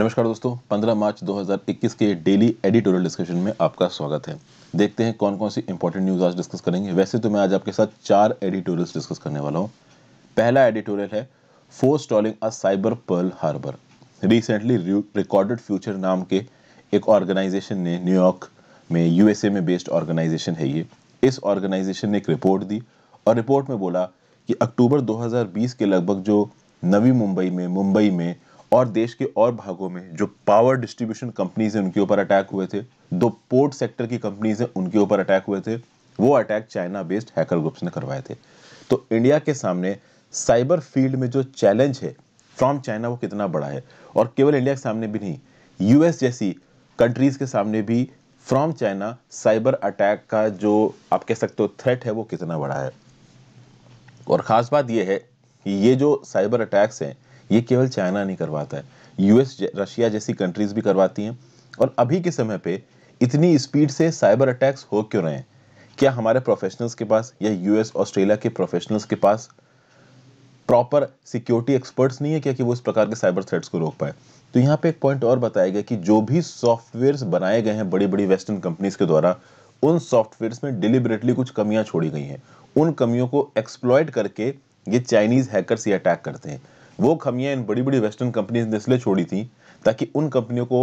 नमस्कार दोस्तों 15 मार्च 2021 के डेली एडिटोरियल डिस्कशन में आपका स्वागत है देखते हैं कौन कौन सी इंपॉर्टेंट न्यूज़ आज डिस्कस करेंगे वैसे तो मैं आज आपके साथ चार एडिटोरियल्स डिस्कस करने वाला हूँ पहला एडिटोरियल है forestalling a cyber Pearl Harbor recently Recorded Future नाम के एक ऑर्गेनाइजेशन ने न्यूयॉर्क में यूएसए में बेस्ड ऑर्गेनाइजेशन है ये इस ऑर्गेनाइजेशन ने एक रिपोर्ट दी और रिपोर्ट में बोला कि अक्टूबर 2020 के लगभग जो नवी मुंबई में मुंबई में और देश के और भागों में जो पावर डिस्ट्रीब्यूशन कंपनीज हैं उनके ऊपर अटैक हुए थे दो पोर्ट सेक्टर की कंपनीज हैं उनके ऊपर अटैक हुए थे वो attack China based hacker groups ने करवाए थे तो इंडिया के सामने साइबर फील्ड में जो चैलेंज है फ्रॉम चाइना वो कितना बड़ा है और केवल इंडिया के सामने भी नहीं यूएस जैसी कंट्रीज़ के सामने भी फ्रॉम चाइना साइबर अटैक का जो आप कह सकते हो थ्रेट है वो कितना बड़ा है और ख़ास बात यह है कि ये जो साइबर अटैक्स हैं ये केवल चाइना नहीं करवाता है यूएस रशिया जैसी कंट्रीज भी करवाती हैं और अभी के समय पे इतनी स्पीड से साइबर अटैक्स हो क्यों रहे हैं क्या हमारे प्रोफेशनल्स के पास या यूएस ऑस्ट्रेलिया के प्रोफेशनल्स के पास प्रॉपर सिक्योरिटी एक्सपर्ट्स नहीं है क्या कि वो इस प्रकार के साइबर थ्रेट्स को रोक पाए तो यहाँ पे एक पॉइंट और बताया गया कि जो भी सॉफ्टवेयर्स बनाए गए हैं बड़ी बड़ी वेस्टर्न कंपनीज के द्वारा उन सॉफ्टवेयर्स में डिलिबरेटली कुछ कमियां छोड़ी गई हैं उन कमियों को एक्सप्लॉयट करके ये चाइनीज हैकर्स ये अटैक करते हैं वो खमियाँ इन बड़ी बड़ी वेस्टर्न कंपनीज ने इसलिए छोड़ी थी ताकि उन कंपनियों को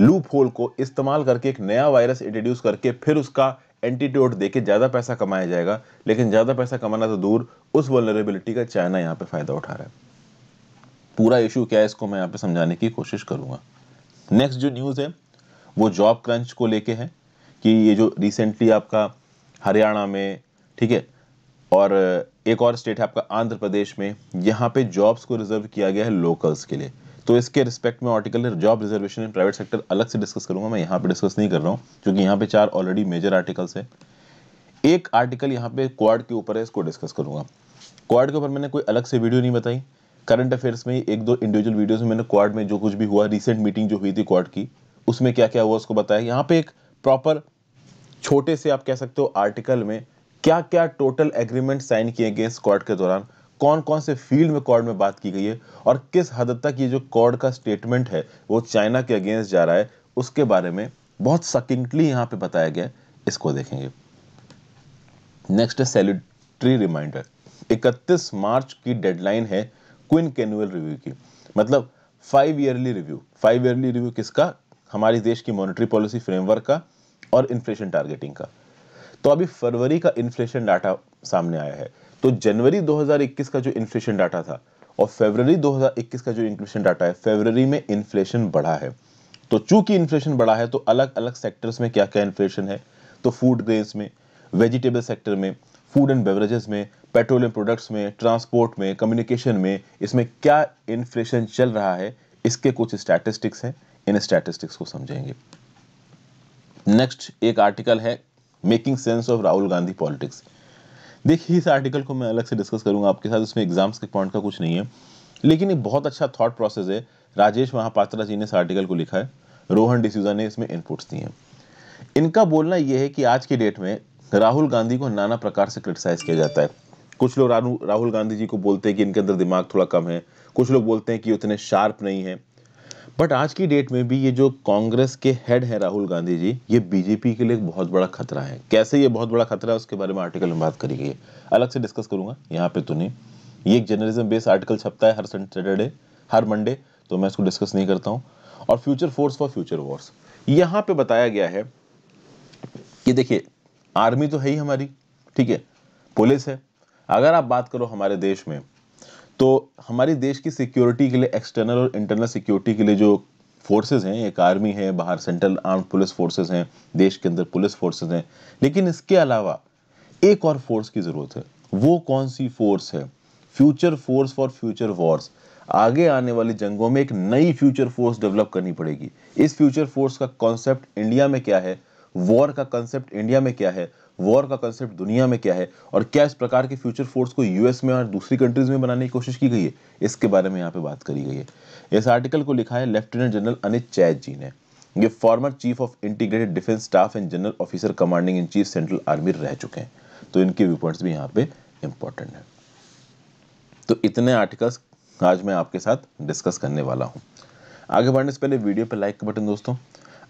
लूप होल को इस्तेमाल करके एक नया वायरस इंट्रोड्यूस करके फिर उसका एंटीट्यूट देके ज़्यादा पैसा कमाया जाएगा लेकिन ज़्यादा पैसा कमाना तो दूर उस वलरेबिलिटी का चाइना यहाँ पे फ़ायदा उठा रहा है पूरा इशू क्या है इसको मैं यहाँ पे समझाने की कोशिश करूँगा नेक्स्ट जो न्यूज़ है वो जॉब क्रंच को लेके है कि ये जो रिसेंटली आपका हरियाणा में ठीक है और एक और स्टेट है आपका आंध्र प्रदेश में यहाँ पे जॉब्स को रिजर्व किया गया है लोकल्स के लिए तो इसके रिस्पेक्ट में article job reservation in private sector अलग से डिस्कस करूंगा मैं यहाँ पे डिस्कस नहीं कर रहा हूँ क्योंकि यहाँ पे चार ऑलरेडी मेजर आर्टिकल्स है एक आर्टिकल यहाँ पे क्वाड के ऊपर है इसको डिस्कस करूंगा क्वाड के ऊपर मैंने कोई अलग से वीडियो नहीं बताई करंट अफेयर्स में एक दो इंडिविजुअल वीडियोस में मैंने क्वाड में जो कुछ भी हुआ रिसेंट मीटिंग जो हुई थी क्वाड की उसमें क्या क्या हुआ उसको बताया यहाँ पे एक प्रॉपर छोटे से आप कह सकते हो आर्टिकल में क्या क्या टोटल एग्रीमेंट साइन किए गए इस कॉर्ड के दौरान कौन कौन से फील्ड में कॉर्ड में बात की गई है और किस हद तक ये जो कॉर्ड का स्टेटमेंट है वो चाइना के अगेंस्ट जा रहा है उसके बारे में बहुत सकिंगली यहाँ पे बताया गया इसको देखेंगे नेक्स्ट है सैलिटरी रिमाइंडर 31 मार्च की डेडलाइन है क्विन कैनुअल रिव्यू की मतलब five yearly review five yearly review किसका हमारे देश की मॉनिटरी पॉलिसी फ्रेमवर्क का और इन्फ्लेशन टारगेटिंग का तो अभी फरवरी का इन्फ्लेशन डाटा सामने आया है तो जनवरी 2021 का जो इन्फ्लेशन डाटा था और फरवरी 2021 का जो इन्फ्लेशन डाटा है फरवरी में इन्फ्लेशन बढ़ा है तो चूंकि इन्फ्लेशन बढ़ा है तो अलग अलग सेक्टर्स में क्या क्या इन्फ्लेशन है तो फूड ग्रेन्स में वेजिटेबल सेक्टर में फूड एंड बेवरेजेस में पेट्रोलियम प्रोडक्ट्स में ट्रांसपोर्ट में कम्युनिकेशन में इसमें क्या इन्फ्लेशन चल रहा है इसके कुछ स्टैटिस्टिक्स हैं इन स्टैटिस्टिक्स को समझेंगे नेक्स्ट एक आर्टिकल है making sense of Rahul Gandhi politics देखिए इस आर्टिकल को मैं अलग से डिस्कस करूंगा आपके साथ उसमें एग्जाम्स के पॉइंट का कुछ नहीं है लेकिन एक बहुत अच्छा थॉट प्रोसेस है राजेश महापात्रा जी ने इस आर्टिकल को लिखा है रोहन डिसूजा ने इसमें इनपुट्स दिए हैं इनका बोलना यह है कि आज के डेट में राहुल गांधी को नाना प्रकार से क्रिटिसाइज किया जाता है कुछ लोग राहुल गांधी जी को बोलते हैं कि इनके अंदर दिमाग थोड़ा कम है कुछ लोग बोलते हैं कि उतने शार्प नहीं है बट आज की डेट में भी ये जो कांग्रेस के हेड है राहुल गांधी जी ये बीजेपी के लिए एक बहुत बड़ा खतरा है कैसे ये बहुत बड़ा खतरा है उसके बारे में आर्टिकल में बात करी गई है अलग से डिस्कस करूंगा यहाँ पे तो नहीं ये एक जर्नलिज्म बेस्ड आर्टिकल छपता है हर सैटरडे हर मंडे तो मैं इसको डिस्कस नहीं करता हूँ और future force for future wars यहाँ पे बताया गया है कि देखिए आर्मी तो है ही हमारी ठीक है पुलिस है अगर आप बात करो हमारे देश में तो हमारे देश की सिक्योरिटी के लिए एक्सटर्नल और इंटरनल सिक्योरिटी के लिए जो फोर्सेज हैं एक आर्मी है बाहर सेंट्रल आर्म पुलिस फोर्सेज हैं देश के अंदर पुलिस फोर्सेज हैं लेकिन इसके अलावा एक और फोर्स की ज़रूरत है वो कौन सी फोर्स है future force for future wars आगे आने वाली जंगों में एक नई फ्यूचर फोर्स डेवलप करनी पड़ेगी इस फ्यूचर फोर्स का कॉन्सेप्ट इंडिया में क्या है वॉर का कॉन्सेप्ट इंडिया में क्या है वॉर का कंसेप्ट दुनिया में क्या है और क्या इस प्रकार के फ्यूचर फोर्स को यूएस में और दूसरी कंट्रीज में बनाने की कोशिश की गई है इसके बारे में यहाँ पे बात करी गई है इस आर्टिकल को लिखा है लेफ्टिनेंट जनरल अनित चैद जी ने ये former chief of integrated defence staff and general officer commanding in chief central army रह चुके हैं तो इनके व्यू पॉइंट्स भी यहाँ पे इंपॉर्टेंट है तो इतने आर्टिकल्स आज मैं आपके साथ डिस्कस करने वाला हूँ आगे बढ़ने से पहले वीडियो पर लाइक बटन दोस्तों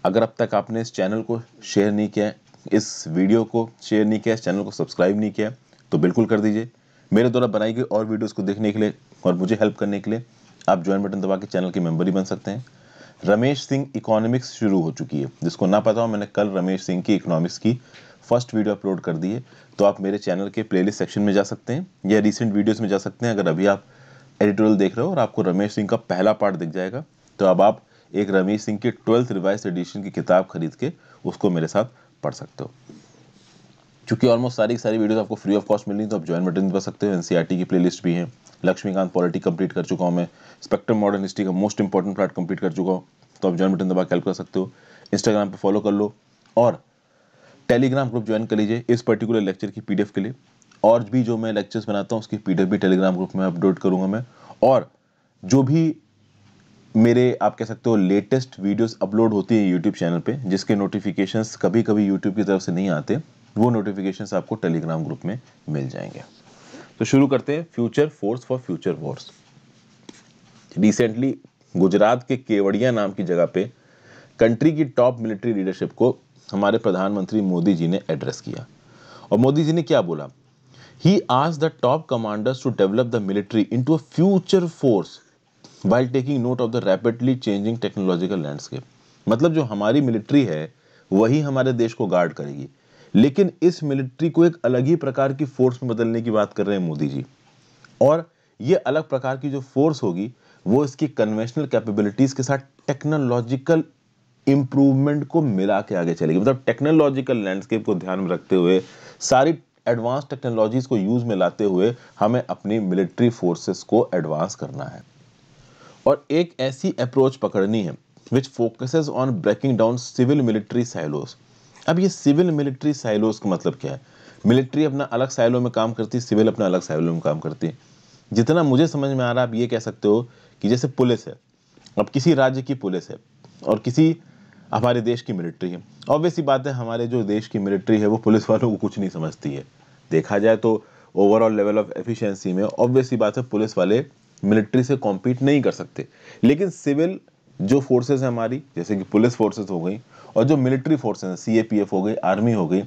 अगर अब तक आपने इस चैनल को शेयर नहीं किया है इस वीडियो को शेयर नहीं किया चैनल को सब्सक्राइब नहीं किया तो बिल्कुल कर दीजिए मेरे द्वारा बनाई गई और वीडियोस को देखने के लिए और मुझे हेल्प करने के लिए आप ज्वाइन बटन दबा के चैनल के मेंबर ही बन सकते हैं रमेश सिंह इकोनॉमिक्स शुरू हो चुकी है जिसको ना पता हो मैंने कल रमेश सिंह की इकोनॉमिक्स की फर्स्ट वीडियो अपलोड कर दी है तो आप मेरे चैनल के प्लेलिस्ट सेक्शन में जा सकते हैं या रिसेंट वीडियोज़ में जा सकते हैं अगर अभी आप एडिटोरियल देख रहे हो और आपको रमेश सिंह का पहला पार्ट दिख जाएगा तो अब आप एक रमेश सिंह के ट्वेल्थ रिवाइज एडिशन की किताब खरीद के उसको मेरे साथ पढ़ सकते हो क्योंकि ऑलमोस्ट सारी सारी वीडियोस आपको फ्री ऑफ कॉस्ट मिल रही तो आप ज्वाइन e तो बटन कर सकते हो एन की प्लेलिस्ट भी है लक्ष्मीकांत पॉलिटी कंप्लीट कर चुका हूँ मैं स्पेक्ट्रम मॉडर्न हिस्ट्री का मोस्ट इंपॉर्टेंट पार्ट कंप्लीट कर चुका हूँ तो आप ज्वाइन बटन दबा हेल्प कर सकते हो इंस्टाग्राम पर फॉलो कर लो और टेलीग्राम ग्रुप ज्वाइन कर लीजिए इस पर्टिकुलर लेक्चर की पीडीएफ के लिए और भी जो मैं लेक्चर्स बनाता हूँ उसकी पीडीएफ भी टेलीग्राम ग्रुप में अपडेट करूँगा मैं और जो भी मेरे आप कह सकते हो लेटेस्ट वीडियोस अपलोड होती है यूट्यूब चैनल पे जिसके नोटिफिकेशंस कभी कभी यूट्यूब की तरफ से नहीं आते वो नोटिफिकेशंस आपको टेलीग्राम ग्रुप में मिल जाएंगे तो शुरू करते हैं future force for future wars recently Gujarat के केवड़िया नाम की जगह पे कंट्री की टॉप मिलिट्री लीडरशिप को हमारे प्रधानमंत्री मोदी जी ने एड्रेस किया और मोदी जी ने क्या बोला ही आज the top commanders to develop the military into a future force while taking note of the rapidly changing technological landscape मतलब जो हमारी मिलिट्री है वही हमारे देश को गार्ड करेगी लेकिन इस मिलिट्री को एक अलग ही प्रकार की फोर्स में बदलने की बात कर रहे हैं मोदी जी और ये अलग प्रकार की जो फोर्स होगी वो इसकी कन्वेंशनल कैपेबिलिटीज के साथ टेक्नोलॉजिकल इम्प्रूवमेंट को मिला के आगे चलेगी मतलब टेक्नोलॉजिकल लैंडस्केप को ध्यान में रखते हुए सारी एडवांस टेक्नोलॉजीज को यूज में लाते हुए हमें अपनी मिलिट्री फोर्सेस को एडवांस करना है और एक ऐसी अप्रोच पकड़नी है which focuses on breaking down civil military silos अब ये सिविल मिलिट्री साइलोस का मतलब क्या है मिलिट्री अपना अलग साइलो में काम करती है सिविल अपना अलग साइलो में काम करती है जितना मुझे समझ में आ रहा है आप ये कह सकते हो कि जैसे पुलिस है अब किसी राज्य की पुलिस है और किसी हमारे देश की मिलिट्री है ऑब्वियसली बात है हमारे जो देश की मिलिट्री है वो पुलिस वालों को कुछ नहीं समझती है देखा जाए तो ओवरऑल लेवल ऑफ एफिशिएंसी में ऑब्वियसली बात है पुलिस वाले मिलिट्री से कॉम्पीट नहीं कर सकते लेकिन सिविल जो फोर्सेज हैं हमारी जैसे कि पुलिस फोर्सेज हो गई और जो मिलिट्री फोर्सेज हैं सी हो गई आर्मी हो गई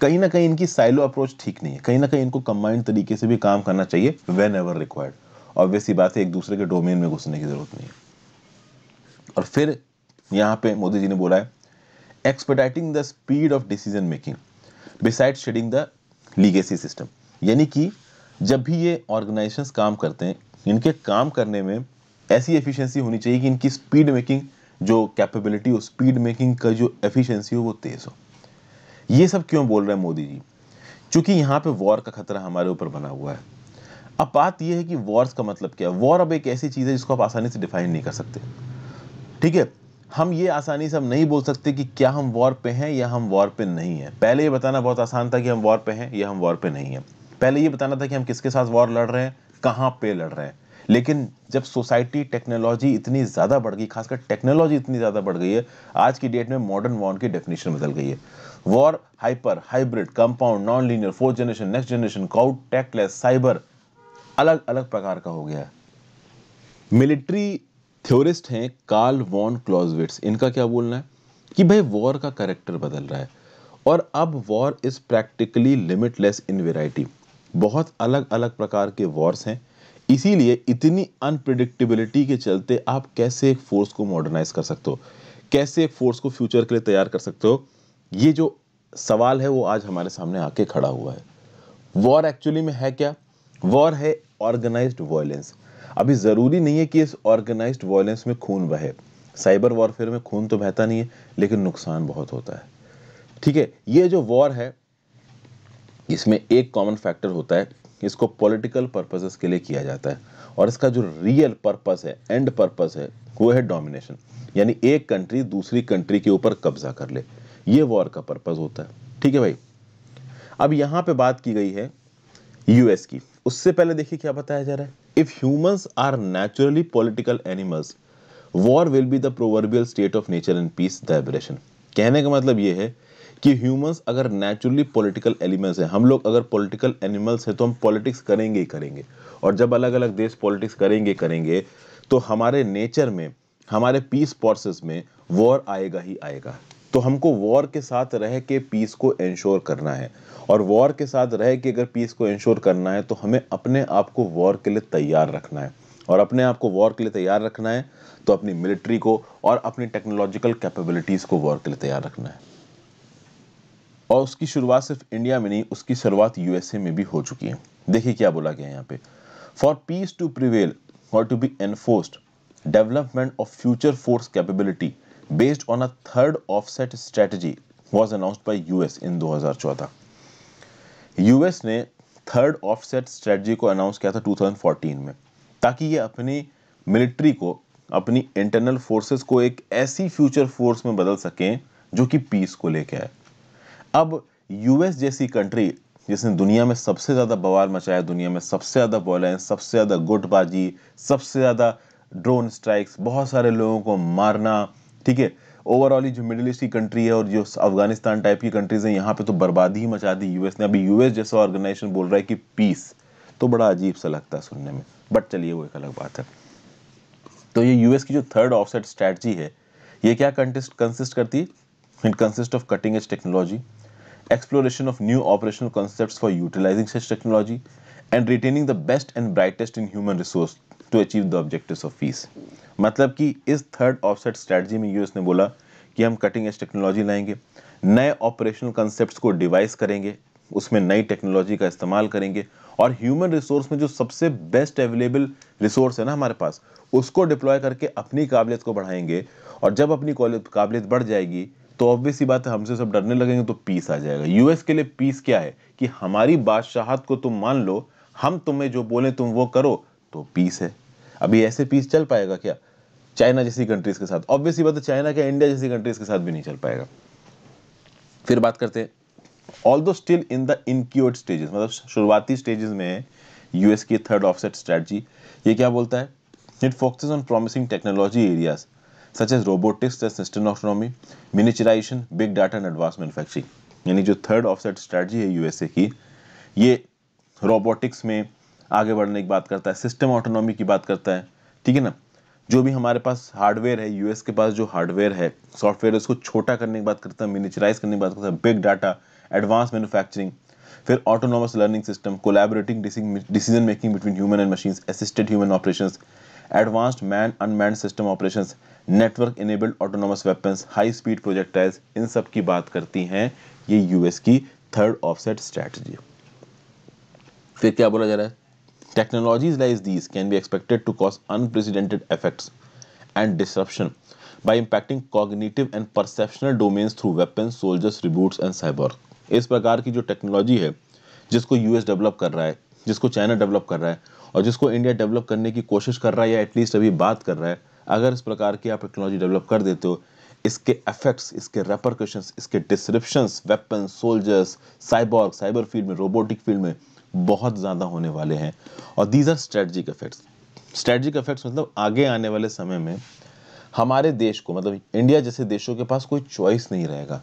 कहीं ना कहीं इनकी साइलो अप्रोच ठीक नहीं है कहीं ना कहीं इनको कंबाइंड तरीके से भी काम करना चाहिए वेन एवर रिक्वायर्ड ऑब्वियसली बात है एक दूसरे के डोमेन में घुसने की जरूरत नहीं है और फिर यहाँ पे मोदी जी ने बोला है expediting the speed of decision making besides shedding the legacy system यानी कि जब भी ये ऑर्गेनाइजेशन काम करते हैं इनके काम करने में ऐसी एफिशिएंसी होनी चाहिए कि इनकी स्पीड मेकिंग जो कैपेबिलिटी हो स्पीड मेकिंग का जो एफिशिएंसी हो वो तेज़ हो ये सब क्यों बोल रहे हैं मोदी जी चूंकि यहाँ पे वॉर का खतरा हमारे ऊपर बना हुआ है अब बात यह है कि वॉर्स का मतलब क्या है वॉर अब एक ऐसी चीज़ है जिसको आप आसानी से डिफाइन नहीं कर सकते ठीक है हम ये आसानी से हम नहीं बोल सकते कि क्या हम वॉर पे हैं या हम वॉर पे नहीं हैं पहले ये बताना बहुत आसान था कि हम वॉर पे हैं या हम वॉर पे नहीं हैं पहले ये बताना था कि हम किसके साथ वॉर लड़ रहे हैं कहाँ पे लड़ रहे हैं लेकिन जब सोसाइटी टेक्नोलॉजी इतनी ज़्यादा बढ़ गई खासकर टेक्नोलॉजी इतनी ज़्यादा बढ़ गई है आज की डेट में मॉडर्न वॉर की डेफिनेशन बदल गई है war hyper hybrid compound non linear fourth generation next generation contactless cyber अलग अलग प्रकार का हो गया मिलिट्री थ्योरिस्ट हैं कार्ल वॉन क्लॉजविट्स इनका क्या बोलना है कि भाई वॉर का करेक्टर बदल रहा है और अब war is practically limitless in variety बहुत अलग अलग प्रकार के वॉर्स हैं इसीलिए इतनी अनप्रिडिक्टेबिलिटी के चलते आप कैसे एक फोर्स को मॉडर्नाइज कर सकते हो कैसे एक फोर्स को फ्यूचर के लिए तैयार कर सकते हो ये जो सवाल है वो आज हमारे सामने आके खड़ा हुआ है वॉर एक्चुअली में है क्या वॉर है ऑर्गेनाइज्ड वायलेंस अभी ज़रूरी नहीं है कि इस ऑर्गेनाइज्ड वायलेंस में खून बहे साइबर वॉरफेयर में खून तो बहता नहीं है लेकिन नुकसान बहुत होता है ठीक है ये जो वॉर है इसमें एक कॉमन फैक्टर होता है इसको पॉलिटिकल पर्पसेस के लिए किया जाता है और इसका जो रियल पर्पस है एंड पर्पस है वो है डोमिनेशन यानी एक कंट्री दूसरी कंट्री के ऊपर कब्जा कर ले ये वॉर का पर्पस होता है ठीक है भाई अब यहां पे बात की गई है यूएस की उससे पहले देखिए क्या बताया जा रहा है if humans are naturally political animals war will be the proverbial state of nature and peace the aberration कहने का मतलब यह है कि ह्यूमंस अगर नेचुरली पॉलिटिकल एलिमेंट्स हैं हम लोग अगर पॉलिटिकल एनिमल्स हैं तो हम पॉलिटिक्स करेंगे ही करेंगे और जब अलग अलग देश पॉलिटिक्स करेंगे करेंगे तो हमारे नेचर में हमारे पीस प्रोसेस में वॉर आएगा ही आएगा तो हमको वॉर के साथ रह के पीस को इंश्योर करना है और वॉर के साथ रह के अगर पीस को इंश्योर करना है तो हमें अपने आप को वॉर के लिए तैयार रखना है और अपने आप को वॉर के लिए तैयार रखना है तो अपनी मिलिट्री को और अपनी टेक्नोलॉजिकल कैपेबिलिटीज़ को वॉर के लिए तैयार रखना है और उसकी शुरुआत सिर्फ इंडिया में नहीं उसकी शुरुआत यूएसए में भी हो चुकी है देखिए क्या बोला गया यहाँ पे फॉर पीस टू प्रिवेल और to be enforced development of future force capability based on a third offset strategy was announce by US in 2014 US ने थर्ड ऑफसेट स्ट्रेटजी को अनाउंस किया था 2014 में ताकि ये अपनी मिलिट्री को अपनी इंटरनल फोर्सेस को एक ऐसी फ्यूचर फोर्स में बदल सकें जो कि पीस को लेकर आए अब यूएस जैसी कंट्री जिसने दुनिया में सबसे ज़्यादा बवाल मचाया दुनिया में सबसे ज़्यादा बॉलेंस सबसे ज़्यादा गुटबाजी सबसे ज़्यादा ड्रोन स्ट्राइक्स बहुत सारे लोगों को मारना ठीक है ओवरऑल जो मिडिल ईस्ट की कंट्री है और जो अफगानिस्तान टाइप की कंट्रीज हैं यहाँ पे तो बर्बादी ही मचा दी यूएस ने अभी यूएस जैसा ऑर्गेनाइजेशन बोल रहा है कि पीस तो बड़ा अजीब सा लगता है सुनने में बट चलिए वो एक अलग बात है तो ये यूएस की जो थर्ड ऑफसेट स्ट्रैटी है ये क्या कंटेस्ट कंसिस्ट करती है it consist of cutting edge technology exploration of new operational concepts for utilizing such technology, and retaining the best and brightest in human resource to achieve the objectives of peace. मतलब कि इस third offset strategy में US ने बोला कि हम cutting edge technology लाएंगे नए ऑपरेशनल कॉन्सेप्ट्स को डिवाइस करेंगे उसमें नई टेक्नोलॉजी का इस्तेमाल करेंगे और ह्यूमन रिसोर्स में जो सबसे बेस्ट अवेलेबल रिसोर्स है ना हमारे पास उसको डिप्लॉय करके अपनी काबिलियत को बढ़ाएंगे और जब अपनी काबिलियत बढ़ जाएगी तो ऑब्वियस ही बात है हमसे सब डरने लगेंगे तो पीस आ जाएगा यूएस के लिए पीस क्या है कि हमारी बादशाहत को तुम मान लो हम तुम्हें जो बोले तुम वो करो तो पीस है अभी ऐसे पीस चल पाएगा क्या चाइना जैसी कंट्रीज के साथ ऑब्वियसली बात है चाइना क्या इंडिया जैसी कंट्रीज के साथ भी नहीं चल पाएगा फिर बात करते हैं although still in the inchoate stages मतलब शुरुआती स्टेजेस में यूएस की थर्ड ऑफसेट स्ट्रेटजी ये क्या बोलता है it focuses on promising technology areas such as robotics, system autonomy, miniaturization, big data and advance manufacturing यानी जो थर्ड ऑफसेट स्ट्रेटजी है यूएसए की ये रोबोटिक्स में आगे बढ़ने की बात करता है सिस्टम ऑटोनॉमी की बात करता है ठीक है ना जो भी हमारे पास हार्डवेयर है यूएस के पास जो हार्डवेयर है सॉफ्टवेयर उसको छोटा करने की बात करता है मिनिचराइज करने की बात करता है बिग डाटा एडवांस मैनुफैक्चरिंग फिर autonomous learning system collaborating decision making between human and machine assisted human operation advanced man unman system operations network enabled autonomous weapons high speed projectiles इन सब की बात करती हैं ये यूएस की थर्ड ऑफसेट स्ट्रैटेजी फिर क्या बोला जा रहा है technologies like these can be expected to cause unprecedented effects and disruption by impacting cognitive and perceptual domains through weapon soldiers robots and cyber इस प्रकार की जो टेक्नोलॉजी है जिसको यूएस डेवलप कर रहा है जिसको चाइना डेवलप कर रहा है और जिसको इंडिया डेवलप करने की कोशिश कर रहा है या एटलीस्ट अभी बात कर रहा है अगर इस प्रकार की आप टेक्नोलॉजी डेवलप कर देते हो इसके इफेक्ट्स इसके रेपरकशंस इसके description weapon soldiers cyborg cyber field में रोबोटिक फील्ड में बहुत ज़्यादा होने वाले हैं और these are strategic effects strategic effects मतलब आगे आने वाले समय में हमारे देश को मतलब इंडिया जैसे देशों के पास कोई चॉइस नहीं रहेगा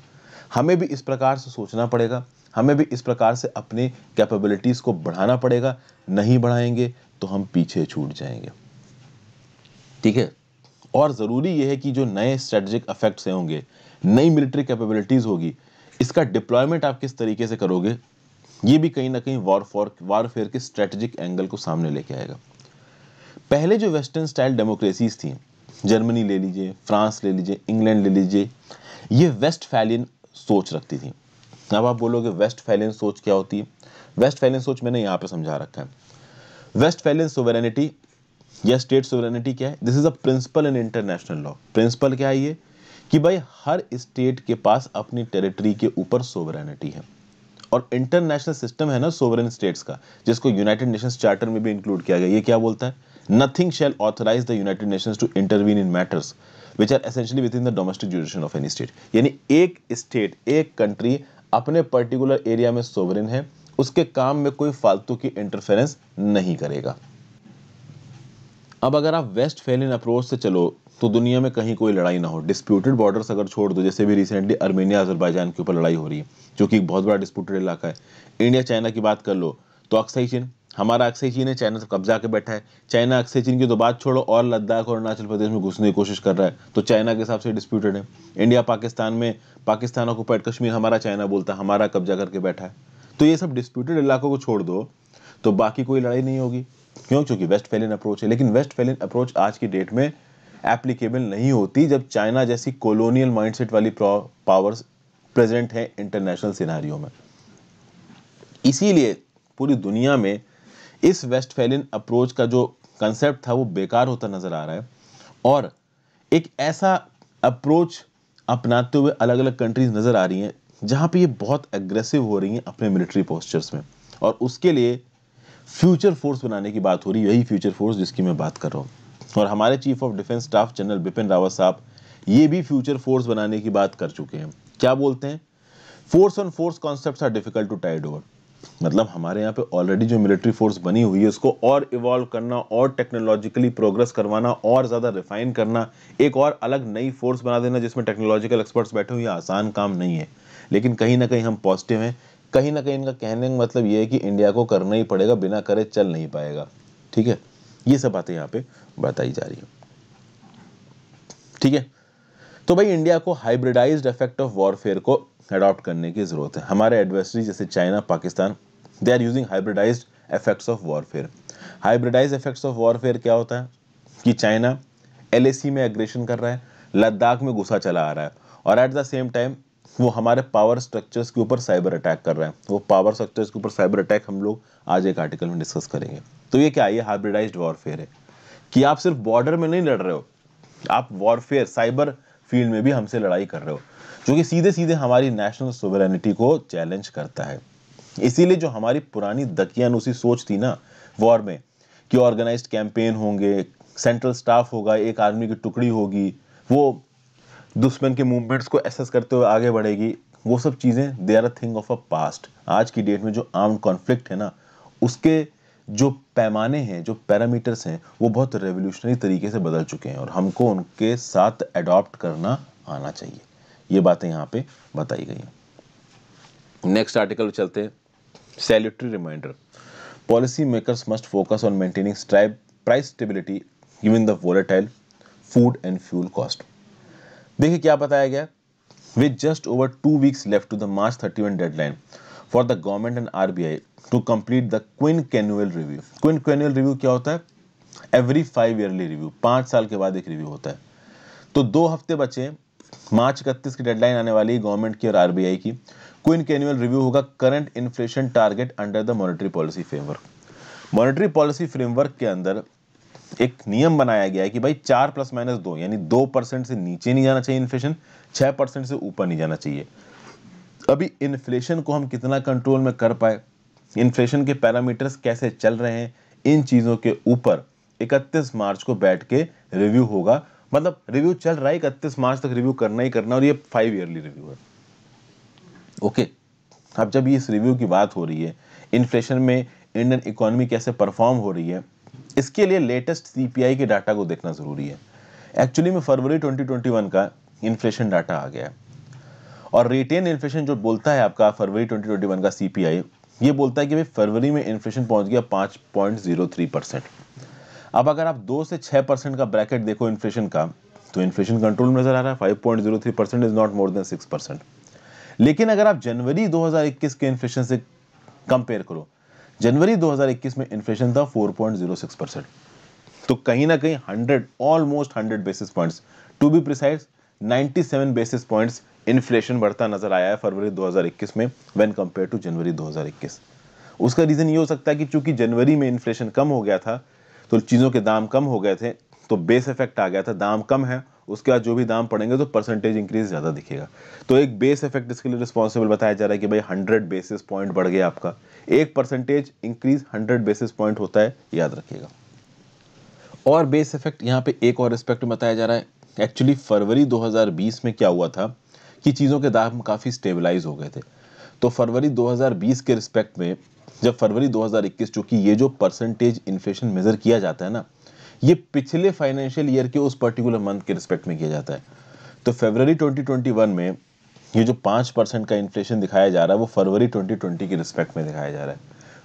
हमें भी इस प्रकार से सोचना पड़ेगा हमें भी इस प्रकार से अपने कैपेबिलिटीज़ को बढ़ाना पड़ेगा नहीं बढ़ाएंगे तो हम पीछे छूट जाएंगे ठीक है और ज़रूरी यह है कि जो नए स्ट्रेटजिक अफेक्ट्स होंगे नई मिलिट्री कैपेबिलिटीज़ होगी इसका डिप्लॉयमेंट आप किस तरीके से करोगे ये भी कहीं ना कहीं वॉर फॉर वारफेयर के स्ट्रेटजिक एंगल को सामने लेके आएगा पहले जो वेस्टर्न स्टाइल डेमोक्रेसीज थी जर्मनी ले लीजिए फ्रांस ले लीजिए इंग्लैंड ले लीजिए ये वेस्ट फैलियन सोच रखती थी अब आप बोलोगे वेस्ट फैलियन सोच क्या होती है वेस्ट फैलियन सोच मैंने यहाँ पर समझा रखा है वेस्ट फैलियन सोवेरेनिटी या स्टेट सोवरेनिटी क्या है this is a principle in international law principle क्या है ये कि भाई हर स्टेट के पास अपनी टेरिटरी के ऊपर सोवरेनिटी है और इंटरनेशनल सिस्टम है ना सोवरेन स्टेट्स का जिसको यूनाइटेड नेशंस चार्टर में भी इंक्लूड किया गया ये क्या बोलता है nothing shall authorize the United Nations to intervene in matters which are essentially within the domestic jurisdiction of any state यानी एक स्टेट एक कंट्री अपने पर्टिकुलर एरिया में सोवरेन है उसके काम में कोई फालतू की इंटरफेरेंस नहीं करेगा अब अगर आप वेस्ट फेलिन अप्रोच से चलो तो दुनिया में कहीं कोई लड़ाई ना हो डिस्प्यूटेड बॉर्डर्स अगर छोड़ दो जैसे भी रिसेंटली अर्मेनिया अजरबैजान के ऊपर लड़ाई हो रही है जो कि एक बहुत बड़ा डिस्प्यूटेड इलाका है इंडिया चाइना की बात कर लो तो अक्सई चीन हमारा अक्सई चीन है चाइना से कब्जा के बैठा है चाइना अक्सई चीन की तो बात छोड़ो और लद्दाख और अरुणाचल प्रदेश में घुसने की कोशिश कर रहा है तो चाइना के हिसाब से डिस्प्यूटेड है इंडिया पाकिस्तान में पाकिस्तान पैट कश्मीर हमारा चाइना बोलता है हमारा कब्जा करके बैठा है तो ये सब डिस्प्यूटेड इलाकों को छोड़ दो तो बाकी कोई लड़ाई नहीं होगी क्यों क्योंकि वेस्ट फेलिन अप्रोच है लेकिन वेस्ट फेलिन अप्रोच आज की डेट में एप्लीकेबल नहीं होती जब चाइना जैसी कॉलोनियल माइंडसेट वाली पावर्स प्रेजेंट हैं इंटरनेशनल सिनारियों में इसीलिए पूरी दुनिया में इस वेस्ट फेलिन अप्रोच का जो कंसेप्ट था वो बेकार होता नज़र आ रहा है और एक ऐसा अप्रोच अपनाते हुए अलग अलग कंट्रीज नज़र आ रही हैं जहां पे ये बहुत एग्रेसिव हो रही हैं अपने मिलिट्री पोस्चर्स में और उसके लिए फ्यूचर फोर्स बनाने की बात हो रही है यही फ्यूचर फोर्स जिसकी मैं बात कर रहा हूँ और हमारे chief of defence staff general Bipin Rawat साहब ये भी फ्यूचर फोर्स बनाने की बात कर चुके हैं क्या बोलते हैं force on force concepts are difficult to tide over मतलब हमारे यहाँ पे ऑलरेडी जो मिलिट्री फोर्स बनी हुई है उसको और इवॉल्व करना और टेक्नोलॉजिकली प्रोग्रेस करवाना और ज़्यादा रिफाइन करना एक और अलग नई फोर्स बना देना जिसमें टेक्नोलॉजिकल एक्सपर्ट्स बैठे हुए आसान काम नहीं है लेकिन कहीं ना कहीं हम पॉजिटिव हैं कहीं ना कहीं इनका कहने का मतलब ये है कि इंडिया को करना ही पड़ेगा बिना करे चल नहीं पाएगा ठीक है ये सब बातें यहाँ पे बताई जा रही हैं ठीक है तो भाई इंडिया को हाइब्रिडाइज्ड इफेक्ट ऑफ वॉरफेयर को अडॉप्ट करने की ज़रूरत है हमारे एडवर्सरी जैसे China Pakistan they are using hybridize effects of warfare hybridize effects of warfare क्या होता है कि चाइना एल में एग्रेशन कर रहा है लद्दाख में घुसा चला आ रहा है और एट द सेम टाइम वो हमारे पावर स्ट्रक्चर्स के ऊपर साइबर अटैक कर रहे हैं वो पावर स्ट्रक्चर्स के ऊपर साइबर अटैक हम लोग आज एक आर्टिकल में डिस्कस करेंगे तो ये क्या ये हाइब्रिडाइज वॉरफेयर है कि आप सिर्फ बॉर्डर में नहीं लड़ रहे हो आप वॉरफेयर साइबर फील्ड में भी हमसे लड़ाई कर रहे हो जो कि सीधे सीधे हमारी नेशनल सोवरेनिटी को चैलेंज करता है इसीलिए जो हमारी पुरानी दकियानुसी सोच थी ना वॉर में कि ऑर्गेनाइज कैंपेन होंगे सेंट्रल स्टाफ होगा एक आर्मी की टुकड़ी होगी वो दुश्मन के मूवमेंट्स को एसेस करते हुए आगे बढ़ेगी वो सब चीज़ें they are a thing of a past आज की डेट में जो आर्म कॉन्फ्लिक्ट है ना उसके जो पैमाने हैं जो पैरामीटर्स हैं वो बहुत रेवोल्यूशनरी तरीके से बदल चुके हैं और हमको उनके साथ एडॉप्ट करना आना चाहिए ये बातें यहाँ पे बताई गई हैं नेक्स्ट आर्टिकल चलते हैं salutary reminder policy makers must focus on maintaining price stability given the volatile food and fuel cost देखिए क्या बताया गया with just over two weeks left to the March thirty one deadline for the government and RBI to complete the quinquennial review quinquennial review क्या होता है every five yearly review पांच साल के बाद एक रिव्यू होता है तो दो हफ्ते बचे मार्च इकतीस की डेडलाइन आने वाली है गवर्नमेंट की और आरबीआई की क्विन कैनुअल रिव्यू होगा current inflation target under the monetary policy framework monetary policy framework के अंदर एक नियम बनाया गया है कि भाई चार प्लस माइनस दो यानी दो परसेंट से नीचे नहीं जाना चाहिए इन्फ्लेशन छह परसेंट से ऊपर नहीं जाना चाहिए अभी इन्फ्लेशन को हम कितना कंट्रोल में कर पाए इन्फ्लेशन के पैरामीटर्स कैसे चल रहे हैं इन चीज़ों के ऊपर इकतीस मार्च को बैठ के रिव्यू होगा मतलब रिव्यू चल रहा है इकतीस मार्च तक रिव्यू करना ही करना और ये फाइव ईयरली रिव्यू है ओके अब जब इस रिव्यू की बात हो रही है इन्फ्लेशन में इंडियन इकोनॉमी कैसे परफॉर्म हो रही है इसके लिए लेटेस्ट सीपीआई के डाटा को देखना ज़रूरी है एक्चुअली में फरवरी 2021 का इन्फ्लेशन डाटा आ गया है और रिटेन इन्फ्लेशन जो बोलता है आपका फरवरी 2021 का सीपीआई ये बोलता है कि भाई फरवरी में इन्फ्लेशन पहुंच गया पाँच पॉइंट जीरो थ्री परसेंट अब अगर आप दो से छः परसेंट का ब्रैकेट देखो इन्फ्लेशन का तो इन्फ्लेशन कंट्रोल में नज़र आ रहा है five point zero three percent is not more than six percent लेकिन अगर आप जनवरी 2021 के इन्फ्लेशन से कंपेयर करो जनवरी 2021 में इन्फ्लेशन था 4.06 परसेंट तो कहीं ना कहीं 100 almost 100 basis points to be precise 97 basis points inflation बढ़ता नजर आया है फरवरी 2021 में व्हेन कंपेयर टू जनवरी 2021 उसका रीज़न ये हो सकता है कि चूंकि जनवरी में इन्फ्लेशन कम हो गया था तो चीज़ों के दाम कम हो गए थे तो बेस इफेक्ट आ गया था दाम कम है उसके बाद जो भी दाम पड़ेंगे तो परसेंटेज इंक्रीज ज़्यादा दिखेगा तो एक बेस इफेक्ट इसके लिए रिस्पॉन्सिबल बताया जा रहा है कि भाई हंड्रेड बेसिस पॉइंट बढ़ गया आपका एक percentage increase hundred basis point होता है याद रखिएगा और बेस इफेक्ट यहाँ पे एक और रिस्पेक्ट बताया जा रहा है एक्चुअली फरवरी 2020 में क्या हुआ था कि चीज़ों के दाम काफ़ी स्टेबलाइज हो गए थे तो फरवरी 2020 के रिस्पेक्ट में जब फरवरी 2021 चूंकि ये जो परसेंटेज इन्फ्लेशन मेज़र किया जाता है ना ये पिछले फाइनेंशियल ईयर के उस पर्टिकुलर मंथ के रिस्पेक्ट में किया जाता है तो फरवरी 2021 में ये जो पाँच परसेंट का इन्फ्लेशन दिखाया जा रहा है वो फरवरी 2020 के रिस्पेक्ट में दिखाया जा रहा है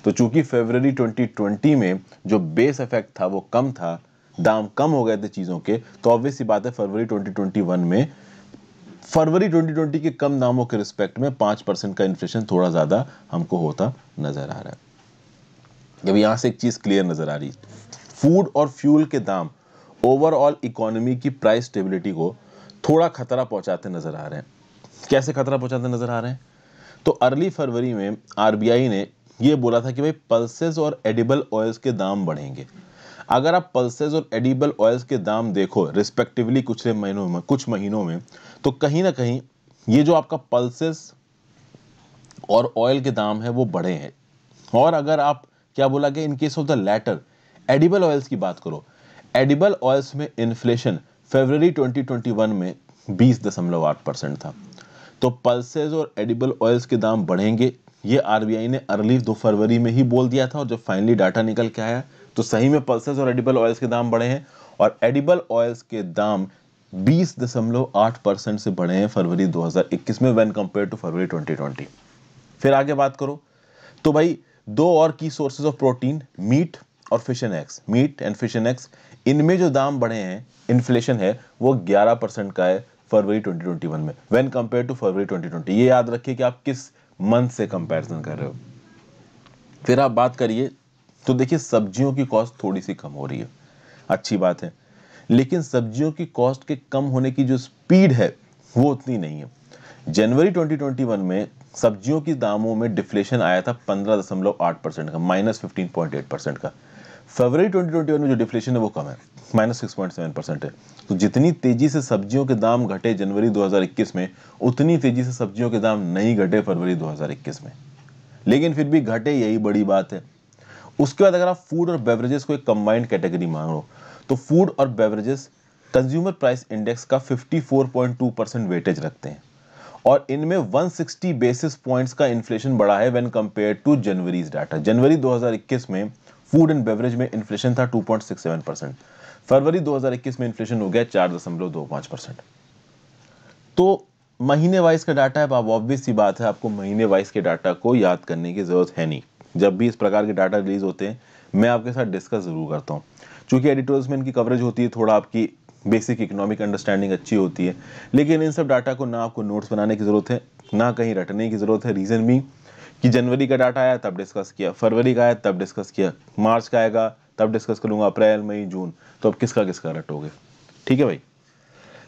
तो चूंकि फरवरी 2020 में जो बेस इफेक्ट था वो कम था दाम कम हो गए थे चीज़ों के तो ऑब्वियस सी बात है फरवरी 2021 में फरवरी 2020 के कम दामों के रिस्पेक्ट में पाँच परसेंट का इन्फ्लेशन थोड़ा ज़्यादा हमको होता नज़र आ रहा है जब यहाँ से एक चीज़ क्लियर नज़र आ रही है फूड और फ्यूल के दाम ओवरऑल इकोनॉमी की प्राइस स्टेबिलिटी को थोड़ा खतरा पहुंचाते नजर आ रहे हैं कैसे खतरा पहुंचाते नजर आ रहे हैं तो अर्ली फरवरी में आर ने यह बोला था कि भाई पल्सेज और एडिबल ऑयल्स के दाम बढ़ेंगे अगर आप पल्सेज और एडिबल ऑयल्स के दाम देखो रिस्पेक्टिवली कुछ महीनों में कुछ महीनों में तो कहीं ना कहीं ये जो आपका पल्सेस और ऑयल के दाम है वो बढ़े हैं और अगर आप क्या बोला गया in case of the latter edible oils की बात करो एडिबल ऑयल्स में इन्फ्लेशन फरवरी 2021 में 20.8 परसेंट था तो पल्सेज और एडिबल ऑयल्स के दाम बढ़ेंगे ये आर ने अर्ली दो फरवरी में ही बोल दिया था और जब फाइनली डाटा निकल के आया तो सही में पल्सेज और एडिबल ऑयल्स के दाम बढ़े हैं और एडिबल ऑयल्स के दाम 20.8 परसेंट से बढ़े हैं फरवरी 2021 में व्हेन कंपेयर टू फरवरी 2020 फिर आगे बात करो तो भाई दो और की सोर्सेज ऑफ प्रोटीन मीट और fish and eggs meat and fish and eggs इनमें जो दाम बढ़े हैं इन्फ्लेशन है वो 11 परसेंट का है फरवरी 2021 में व्हेन कंपेयर टू फरवरी 2020 ये याद रखिए कि आप किस मंथ से कंपैरिजन कर रहे हो फिर आप बात करिए तो देखिए सब्जियों की कॉस्ट थोड़ी सी कम हो रही है अच्छी बात है लेकिन सब्जियों की कॉस्ट के कम होने की जो स्पीड है वो उतनी नहीं है जनवरी 2021 में सब्जियों की दामों में डिफ्लेशन आया था 15.8 परसेंट का माइनस फिफ्टीन परसेंट का फरवरी 2021 में जो डिफ्लेशन है वो कम है minus six point seven percent है तो जितनी तेजी से सब्जियों के दाम घटे जनवरी 2021 में उतनी तेजी से सब्जियों के दाम नहीं घटे फरवरी 2021 में लेकिन फिर भी घटे यही बड़ी बात है उसके बाद अगर आप फूड और बेवरेजेस को एक कंबाइंड कैटेगरी मांगो तो फूड और बेवरेजेस कंज्यूमर प्राइस इंडेक्स का टू परसेंट वेटेज रखते हैं और इनमें 160 बेसिस पॉइंट्स का इन्फ्लेशन बढ़ा है when compare to January's data जनवरी 2021 में फूड एंड बेवरेज में इन्फ्लेशन था 2.67 परसेंट फरवरी 2021 में इन्फ्लेशन हो गया चार दशमलव दो पाँच परसेंट तो महीने वाइज का डाटा है अब ऑब्वियस सी बात है आपको महीने वाइज के डाटा को याद करने की ज़रूरत है नहीं जब भी इस प्रकार के डाटा रिलीज होते हैं मैं आपके साथ डिस्कस ज़रूर करता हूँ चूंकि एडिटोरियल्स में इनकी कवरेज होती है थोड़ा आपकी बेसिक इकोनॉमिक अंडरस्टैंडिंग अच्छी होती है लेकिन इन सब डाटा को ना आपको नोट्स बनाने की ज़रूरत है ना कहीं रटने की ज़रूरत है रीज़न भी कि जनवरी का डाटा आया तब डिस्कस किया फरवरी का आया तब डिस्कस किया मार्च का आएगा तब डिस्कस करूंगा अप्रैल मई जून तो अब किसका किसका रटोगे ठीक है भाई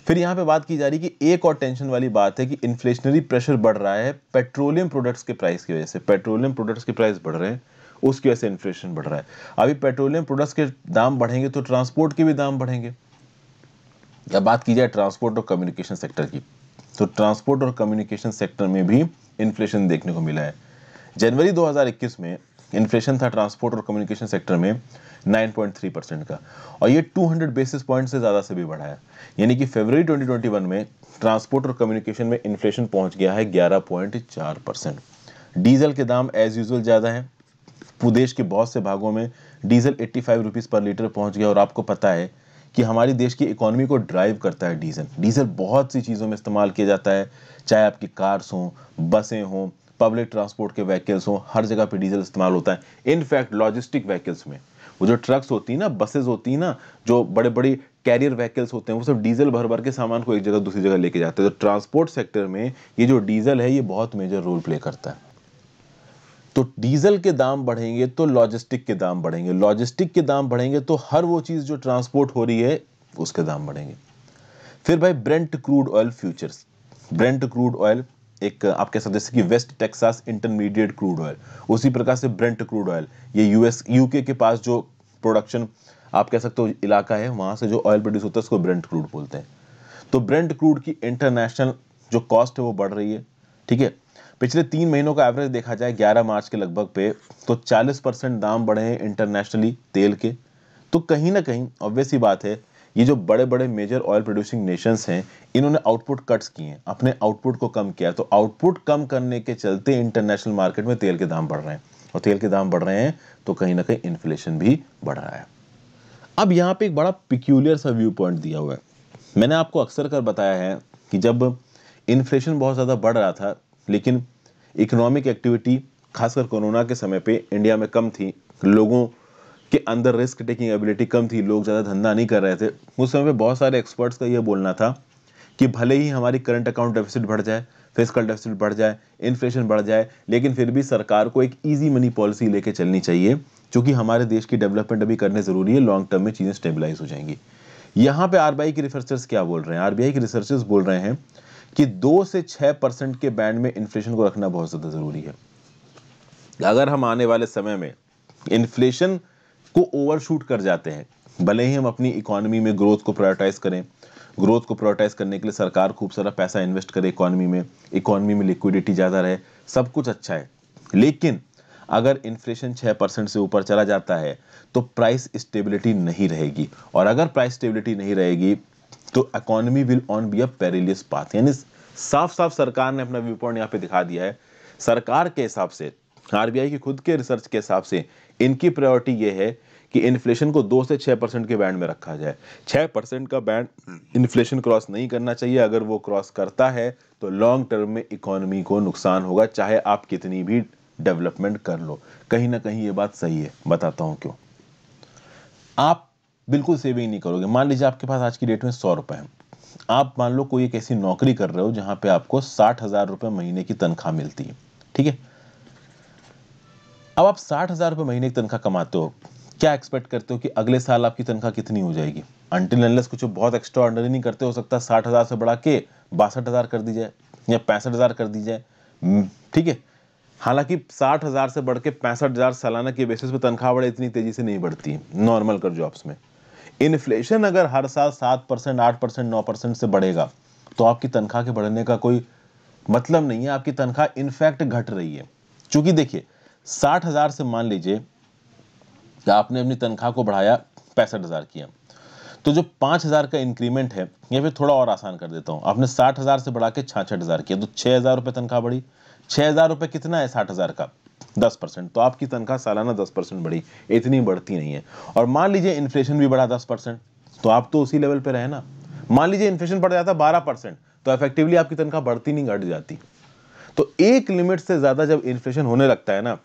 फिर यहाँ पे बात की जा रही है कि एक और टेंशन वाली बात है कि इन्फ्लेशनरी प्रेशर बढ़ रहा है पेट्रोलियम प्रोडक्ट्स के प्राइस की वजह से पेट्रोलियम प्रोडक्ट्स के प्राइस बढ़ रहे हैं उसकी वजह से इन्फ्लेशन बढ़ रहा है अभी पेट्रोलियम प्रोडक्ट्स के दाम बढ़ेंगे तो ट्रांसपोर्ट के भी दाम बढ़ेंगे अब बात की जाए ट्रांसपोर्ट और कम्युनिकेशन सेक्टर की तो ट्रांसपोर्ट और कम्युनिकेशन सेक्टर में भी इन्फ्लेशन देखने को मिला है जनवरी 2021 में इन्फ्लेशन था ट्रांसपोर्ट और कम्युनिकेशन सेक्टर में 9.3 परसेंट का और ये 200 बेसिस पॉइंट से ज़्यादा से भी बढ़ा है यानी कि फरवरी 2021 में ट्रांसपोर्ट और कम्युनिकेशन में इन्फ्लेशन पहुंच गया है 11.4 परसेंट डीजल के दाम एज यूजल ज़्यादा है प्रदेश के बहुत से भागों में diesel eighty five per litre पहुँच गया और आपको पता है कि हमारी देश की इकोनॉमी को ड्राइव करता है डीजल डीजल बहुत सी चीज़ों में इस्तेमाल किया जाता है चाहे आपकी कार्स हों बसें हों पब्लिक ट्रांसपोर्ट के व्हीकल्स हों हर जगह पे डीजल इस्तेमाल होता है इनफैक्ट लॉजिस्टिक व्हीकल्स में वो जो ट्रक्स होती है ना बसेज होती है ना जो बड़े बड़े कैरियर व्हीकल्स होते हैं वो सब डीजल भर भर के सामान को एक जगह दूसरी जगह लेके जाते हैं तो ट्रांसपोर्ट सेक्टर में ये जो डीजल है ये बहुत मेजर रोल प्ले करता है तो डीजल के दाम बढ़ेंगे तो लॉजिस्टिक के दाम बढ़ेंगे लॉजिस्टिक के दाम बढ़ेंगे तो हर वो चीज़ जो ट्रांसपोर्ट हो रही है उसके दाम बढ़ेंगे फिर भाई Brent crude oil futures Brent crude oil एक आप कह सकते हैं कि West Texas intermediate crude oil उसी प्रकार से ब्रेंट क्रूड ऑयल ये यूएस यूके के पास जो प्रोडक्शन आप कह सकते हो इलाका है वहाँ से जो ऑयल प्रोड्यूस होता है उसको ब्रेंट क्रूड बोलते हैं तो ब्रेंट क्रूड की इंटरनेशनल जो कॉस्ट है वो बढ़ रही है ठीक है पिछले तीन महीनों का एवरेज देखा जाए 11 मार्च के लगभग पे तो 40 परसेंट दाम बढ़े हैं इंटरनेशनली तेल के तो कहीं ना कहीं ऑब्वियस ही बात है ये जो बड़े बड़े मेजर ऑयल प्रोड्यूसिंग नेशंस हैं इन्होंने आउटपुट कट्स किए हैं अपने आउटपुट को कम किया तो आउटपुट कम करने के चलते इंटरनेशनल मार्केट में तेल के दाम बढ़ रहे हैं और तेल के दाम बढ़ रहे हैं तो कहीं ना कहीं इन्फ्लेशन भी बढ़ रहा है अब यहाँ पे एक बड़ा पिक्यूलियर सा व्यू पॉइंट दिया हुआ है मैंने आपको अक्सर कर बताया है कि जब इन्फ्लेशन बहुत ज़्यादा बढ़ रहा था लेकिन इकोनॉमिक एक्टिविटी खासकर कोरोना के समय पे इंडिया में कम थी लोगों के अंदर रिस्क टेकिंग एबिलिटी कम थी लोग ज़्यादा धंधा नहीं कर रहे थे उस समय पे बहुत सारे एक्सपर्ट्स का यह बोलना था कि भले ही हमारी करंट अकाउंट डेफिसिट बढ़ जाए फिजिकल डेफिसिट बढ़ जाए इन्फ्लेशन बढ़ जाए लेकिन फिर भी सरकार को एक ईजी मनी पॉलिसी लेके चलनी चाहिए क्योंकि हमारे देश की डेवलपमेंट अभी करने ज़रूरी है लॉन्ग टर्म में चीज़ें स्टेबलाइज हो जाएंगी यहाँ पे आरबीआई के रिसर्चर्स क्या बोल रहे हैं आरबीआई के रिसर्चर्स बोल रहे हैं कि दो से छः परसेंट के बैंड में इन्फ्लेशन को रखना बहुत ज़्यादा ज़रूरी है अगर हम आने वाले समय में इन्फ्लेशन को ओवरशूट कर जाते हैं भले ही हम अपनी इकोनॉमी में ग्रोथ को प्रायोरिटाइज करें ग्रोथ को प्रायोरिटाइज करने के लिए सरकार खूब सारा पैसा इन्वेस्ट करे इकोनॉमी में इकोनॉमी में लिक्विडिटी ज़्यादा रहे सब कुछ अच्छा है लेकिन अगर इन्फ्लेशन छः परसेंट से ऊपर चला जाता है तो प्राइस स्टेबिलिटी नहीं रहेगी और अगर प्राइस स्टेबिलिटी नहीं रहेगी तो economy will on be a perilous path यानी साफ साफ सरकार ने अपना व्यू पॉइंट यहाँ पे दिखा दिया है सरकार के हिसाब से आरबीआई के खुद के रिसर्च के हिसाब से इनकी प्रायोरिटी ये है कि इन्फ्लेशन को दो से छह परसेंट के बैंड में रखा जाए छह परसेंट का बैंड इन्फ्लेशन क्रॉस नहीं करना चाहिए अगर वो क्रॉस करता है तो लॉन्ग टर्म में इकोनॉमी को नुकसान होगा चाहे आप कितनी भी डेवलपमेंट कर लो कहीं ना कहीं ये बात सही है बताता हूं क्यों आप बिल्कुल सेविंग नहीं करोगे मान लीजिए आपके पास आज की डेट में सौ रुपए हैं आप मान लो कोई एक ऐसी नौकरी कर रहे हो जहां पे आपको साठ हज़ार रुपए महीने की तनख्वाह मिलती है ठीक है अब आप साठ हज़ार रुपये महीने की तनख्वाह कमाते हो क्या एक्सपेक्ट करते हो कि अगले साल आपकी तनख्वाह कितनी हो जाएगी अनटिल अनलेस कुछ बहुत एक्स्ट्रा ऑर्डनरी नहीं करते हो सकता साठ हज़ार से बढ़ा के बासठ हज़ार कर दी जाए या पैंसठ हज़ार कर दी जाए हम्म, ठीक है हालांकि साठ हज़ार से बढ़ के पैंसठ हज़ार सालाना के बेसिस पर तनख्वाह बढ़े इतनी तेज़ी से नहीं बढ़ती नॉर्मल कर जॉब्स में इन्फ्लेशन अगर हर साल सात परसेंट आठ परसेंट नौ परसेंट से बढ़ेगा तो आपकी तनख्वाह के बढ़ने का कोई मतलब नहीं है आपकी तनख्वाह इनफैक्ट घट रही है चूंकि देखिए साठ हज़ार से मान लीजिए कि आपने अपनी तनख्वाह को बढ़ाया पैंसठ हज़ार किया तो जो पांच हज़ार का इंक्रीमेंट है ये फिर थोड़ा और आसान कर देता हूं आपने साठ हज़ार से बढ़ा के छाछठ हज़ार किया तो छह हज़ार रुपये तनख्वाह बढ़ी छह हज़ार रुपये कितना है साठ हज़ार का दस परसेंट तो आपकी तनख्वाह सालाना दस परसेंट बढ़ी इतनी बढ़ती नहीं है और मान लीजिए इन्फ्लेशन भी बढ़ा दस परसेंट तो आप तो उसी लेवल पर रहे ना मान लीजिए इन्फ्लेशन बढ़ जाता बारह परसेंट तो इफेक्टिवली आपकी तनख्वाह बढ़ती नहीं घट जाती तो एक लिमिट से ज़्यादा जब इन्फ्लेशन होने लगता है ना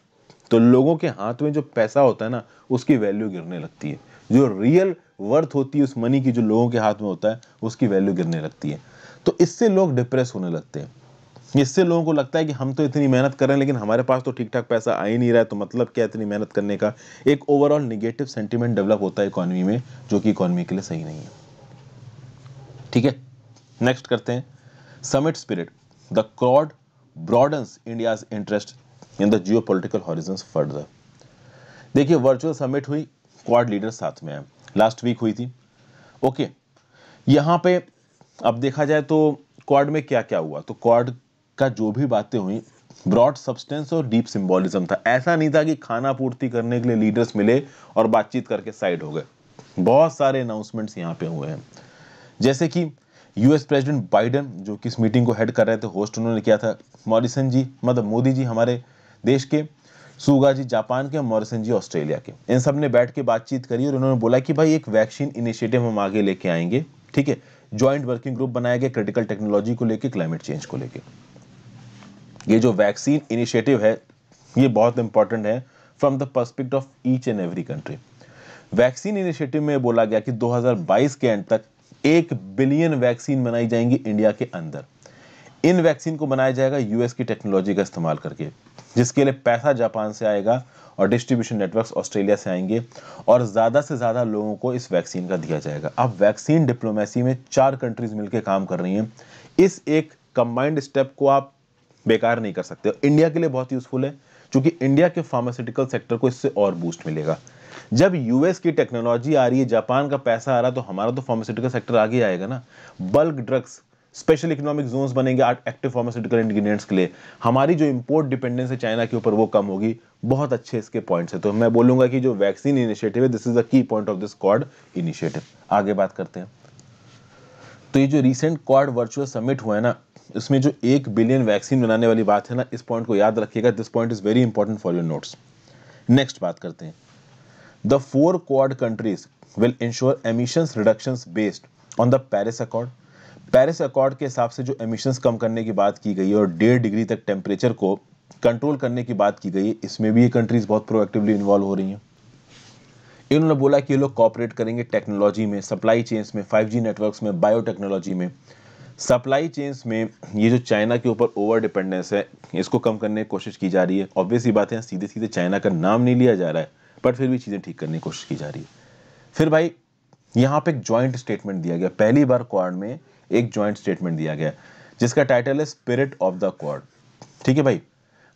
तो लोगों के हाथ में जो पैसा होता है ना उसकी वैल्यू गिरने लगती है जो रियल वर्थ होती है उस मनी की जो लोगों के हाथ में होता है उसकी वैल्यू गिरने लगती है तो इससे लोग डिप्रेस होने लगते हैं इससे लोगों को लगता है कि हम तो इतनी मेहनत कर रहे हैं लेकिन हमारे पास तो ठीक ठाक पैसा आ ही नहीं रहा है तो मतलब क्या इतनी मेहनत करने का एक ओवरऑल निगेटिव सेंटिमेंट डेवलप होता है इकोनॉमी में जो कि इकोनॉमी के लिए सही नहीं है ठीक है नेक्स्ट करते हैं summit spirit the Quad broadens India's interest in the geopolitical horizon further देखिए वर्चुअल समिट हुई क्वाड लीडर साथ में है लास्ट वीक हुई थी ओके यहाँ पे अब देखा जाए तो क्वाड में क्या क्या हुआ तो क्वाड का जो भी बातें हुई ब्रॉड सब्सटेंस और डीप सिंबोलिज्म था ऐसा नहीं था कि खाना पूर्ति करने के लिए लीडर्स मिले और बातचीत करके साइड हो गए बहुत सारे अनाउंसमेंट्स यहाँ पे हुए हैं जैसे कि यूएस प्रेसिडेंट बाइडन जो कि इस मीटिंग को हेड कर रहे थे होस्ट उन्होंने किया था मॉरिसन जी मतलब मोदी जी हमारे देश के सुगा जी जापान के और मॉरिसन जी ऑस्ट्रेलिया के इन सब ने बैठ के बातचीत करी और उन्होंने बोला कि भाई एक वैक्सीन इनिशिएटिव हम आगे लेके आएंगे ठीक है ज्वाइंट वर्किंग ग्रुप बनाया गया क्रिटिकल टेक्नोलॉजी को लेकर क्लाइमेट चेंज को लेकर ये जो वैक्सीन इनिशिएटिव है ये बहुत इंपॉर्टेंट है from the perspect of each and every country vaccine initiative में बोला गया कि 2022 के एंड तक एक बिलियन वैक्सीन बनाई जाएंगी इंडिया के अंदर इन वैक्सीन को बनाया जाएगा यूएस की टेक्नोलॉजी का इस्तेमाल करके जिसके लिए पैसा जापान से आएगा और डिस्ट्रीब्यूशन नेटवर्क्स ऑस्ट्रेलिया से आएंगे और ज़्यादा से ज़्यादा लोगों को इस वैक्सीन का दिया जाएगा अब वैक्सीन डिप्लोमेसी में चार कंट्रीज मिलकर काम कर रही हैं इस एक कंबाइंड स्टेप को आप बेकार नहीं कर सकते इंडिया के लिए बहुत यूज़फुल है क्योंकि इंडिया के फार्मास्यूटिकल सेक्टर को इससे और बूस्ट मिलेगा जब यूएस की टेक्नोलॉजी आ रही है जापान का पैसा आ रहा है तो हमारा तो फार्मास्यूटिकल सेक्टर आगे आएगा ना bulk drugs special economic zones बनेंगे एक्टिव फार्मास्यूटिकल इंग्रीडियंट्स के लिए हमारी जो इंपोर्ट डिपेंडेंस है चाइना के ऊपर वो कम होगी बहुत अच्छे इसके पॉइंट्स है तो मैं बोलूंगा कि जो वैक्सीन इनिशिएटिव है this is the key point of this Quad initiative आगे बात करते हैं तो ये जो रिसेंट कॉड वर्चुअल समिट हुआ है ना इसमें जो एक बिलियन वैक्सीन बनाने वाली बात है ना इस पॉइंट को याद रखिएगा this point is very important for your notes next बात करते हैं the four Quad countries will ensure emissions reductions based on the Paris accord Paris accord के हिसाब से जो एमिशंस कम करने की बात की गई है और डेढ़ डिग्री तक टेम्परेचर को कंट्रोल करने की बात की गई है इसमें भी ये कंट्रीज बहुत प्रोएक्टिवली इन्वॉल्व हो रही हैं इन्होंने बोला कि ये लोग कॉपरेट करेंगे टेक्नोलॉजी में सप्लाई चेन्स में 5G नेटवर्क्स में बायोटेक्नोलॉजी में सप्लाई चेन्स में ये जो चाइना के ऊपर ओवर डिपेंडेंस है इसको कम करने की कोशिश की जा रही है ऑब्वियसली बात है सीधे सीधे चाइना का नाम नहीं लिया जा रहा है बट फिर भी चीज़ें ठीक करने की कोशिश की जा रही है फिर भाई यहाँ पे एक ज्वाइंट स्टेटमेंट दिया गया पहली बार क्वार में एक ज्वाइंट स्टेटमेंट दिया गया जिसका टाइटल है स्पिरिट ऑफ द क्वाड ठीक है भाई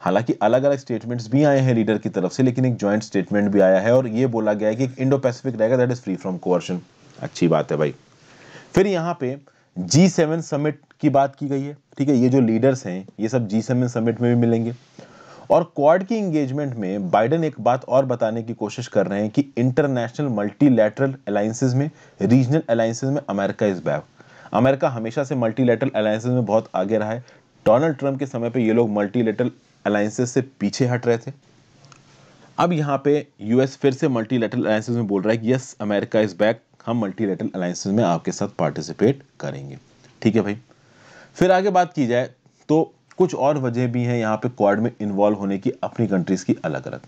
हालांकि अलग अलग स्टेटमेंट्स भी आए हैं लीडर की तरफ से लेकिन एक ज्वाइंट स्टेटमेंट भी आया है और ये बोला गया है कि इंडो पैसिफिक रहेगा that is free from coercion अच्छी बात है भाई फिर यहाँ पे जी सेवन समिट की बात की गई है ठीक है ये जो लीडर्स हैं ये सब जी सेवन समिट में भी मिलेंगे और क्वाड की इंगेजमेंट में बाइडन एक बात और बताने की कोशिश कर रहे हैं कि इंटरनेशनल मल्टीलेटरल अलायंसेज में रीजनल अलायंसेज में अमेरिका इज बैक अमेरिका हमेशा से मल्टीलेटरल अलायंसेज में बहुत आगे रहा है डोनाल्ड ट्रंप के समय पे ये लोग मल्टीलेटरल अलायंसेज से पीछे हट रहे थे अब यहाँ पे यूएस फिर से मल्टीलेटरल अलायंसेज में बोल रहा है कि यस अमेरिका इज़ बैक हम मल्टीलेटरल अलायंसेज में आपके साथ पार्टिसिपेट करेंगे ठीक है भाई फिर आगे बात की जाए तो कुछ और वजह भी हैं यहाँ पे क्वाड में इन्वॉल्व होने की अपनी कंट्रीज़ की अलग अलग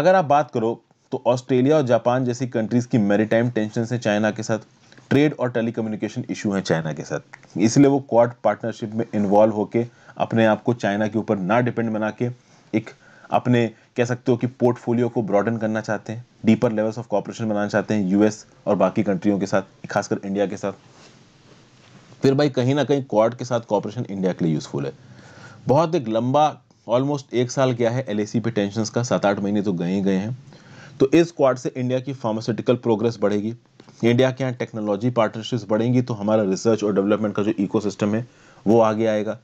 अगर आप बात करो तो ऑस्ट्रेलिया और जापान जैसी कंट्रीज़ की मेरीटाइम टेंशन है चाइना के साथ ट्रेड और टेलीकम्युनिकेशन इशू हैं चाइना के साथ इसलिए वो क्वाड पार्टनरशिप में इन्वॉल्व होकर अपने आप को चाइना के ऊपर ना डिपेंड बना के एक अपने कह सकते हो कि पोर्टफोलियो को ब्रॉडन करना चाहते हैं डीपर लेवल्स ऑफ कॉपरेशन बनाना चाहते हैं यूएस और बाकी कंट्रियों के साथ खासकर इंडिया के साथ फिर भाई कहीं ना कहीं क्वाड के साथ कॉपरेशन इंडिया के लिए यूज़फुल है बहुत एक लंबा ऑलमोस्ट एक साल गया है एल पे टेंशन का सात आठ महीने तो गए ही गए हैं तो इस क्वाड से इंडिया की फार्मास्यूटिकल प्रोग्रेस बढ़ेगी इंडिया के यहाँ टेक्नोलॉजी पार्टनरशिप्स बढ़ेंगी तो हमारा रिसर्च और डेवलपमेंट का जो इकोसिस्टम है वो आगे आएगा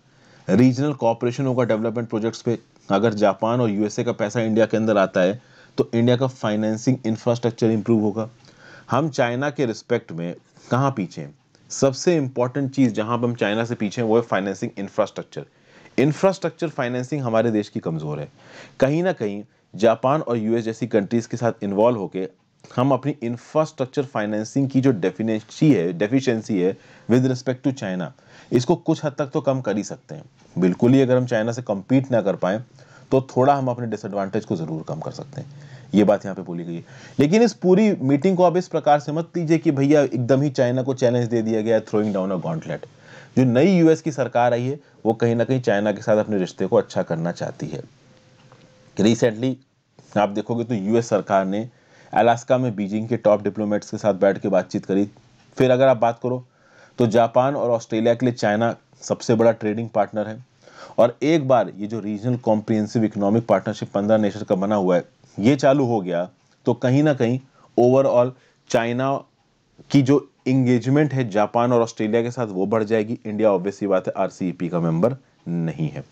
रीजनल कॉपरेशन होगा डेवलपमेंट प्रोजेक्ट्स पे अगर जापान और यूएसए का पैसा इंडिया के अंदर आता है तो इंडिया का फाइनेंसिंग इंफ्रास्ट्रक्चर इंप्रूव होगा हम चाइना के रिस्पेक्ट में कहाँ पीछे हैं सबसे इंपॉर्टेंट चीज़ जहाँ पर हम चाइना से पीछे हैं वो है फाइनेंसिंग इंफ्रास्ट्रक्चर इंफ्रास्ट्रक्चर फाइनेंसिंग हमारे देश की कमज़ोर है कहीं ना कहीं जापान और यूएस जैसी कंट्रीज़ के साथ इन्वॉल्व होकर हम अपनी इंफ्रास्ट्रक्चर फाइनेंसिंग की जो डेफिनेशी है डेफिशिएंसी है विद रिस्पेक्ट टू चाइना इसको कुछ हद तक तो कम कर ही सकते हैं बिल्कुल ही अगर हम चाइना से कम्पीट ना कर पाए तो थोड़ा हम अपने डिसएडवांटेज को ज़रूर कम कर सकते हैं ये बात यहाँ पे बोली गई लेकिन इस पूरी मीटिंग को आप इस प्रकार से मत लीजिए कि भैया एकदम ही चाइना को चैलेंज दे दिया गया थ्रोइंग डाउन अ गॉन्टलेट जो नई यूएस की सरकार आई है वो कहीं ना कहीं चाइना के साथ अपने रिश्ते को अच्छा करना चाहती है रिसेंटली आप देखोगे तो यूएस सरकार ने अलास्का में बीजिंग के टॉप डिप्लोमेट्स के साथ बैठ के बातचीत करी फिर अगर आप बात करो तो जापान और ऑस्ट्रेलिया के लिए चाइना सबसे बड़ा ट्रेडिंग पार्टनर है और एक बार ये जो रीजनल कॉम्प्रिहेंसिव इकोनॉमिक पार्टनरशिप पंद्रह नेशन का बना हुआ है ये चालू हो गया तो कहीं ना कहीं ओवरऑल चाइना की जो इंगेजमेंट है जापान और ऑस्ट्रेलिया के साथ वो बढ़ जाएगी इंडिया ऑब्वियसली बात है आरसीईपी e का मेंबर नहीं है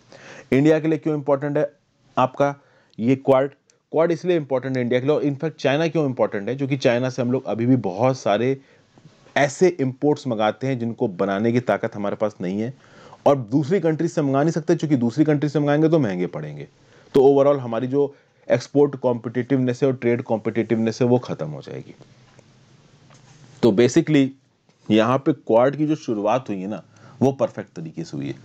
इंडिया के लिए क्यों इंपॉर्टेंट है आपका ये क्वार्ट क्वाड इसलिए इंपॉर्टेंट है इंडिया के लिए और इनफैक्ट चाइना क्यों इंपॉर्टेंट है क्योंकि चाइना से हम लोग अभी भी बहुत सारे ऐसे इम्पोर्ट्स मंगाते हैं जिनको बनाने की ताकत हमारे पास नहीं है और दूसरी कंट्री से मंगा नहीं सकते क्योंकि दूसरी कंट्री से मंगाएंगे तो महंगे पड़ेंगे तो ओवरऑल हमारी जो एक्सपोर्ट कॉम्पिटिटिवनेस है और ट्रेड कॉम्पिटिटिवनेस है वो ख़त्म हो जाएगी तो बेसिकली यहाँ पे क्वाड की जो शुरुआत हुई है ना वो परफेक्ट तरीके से हुई है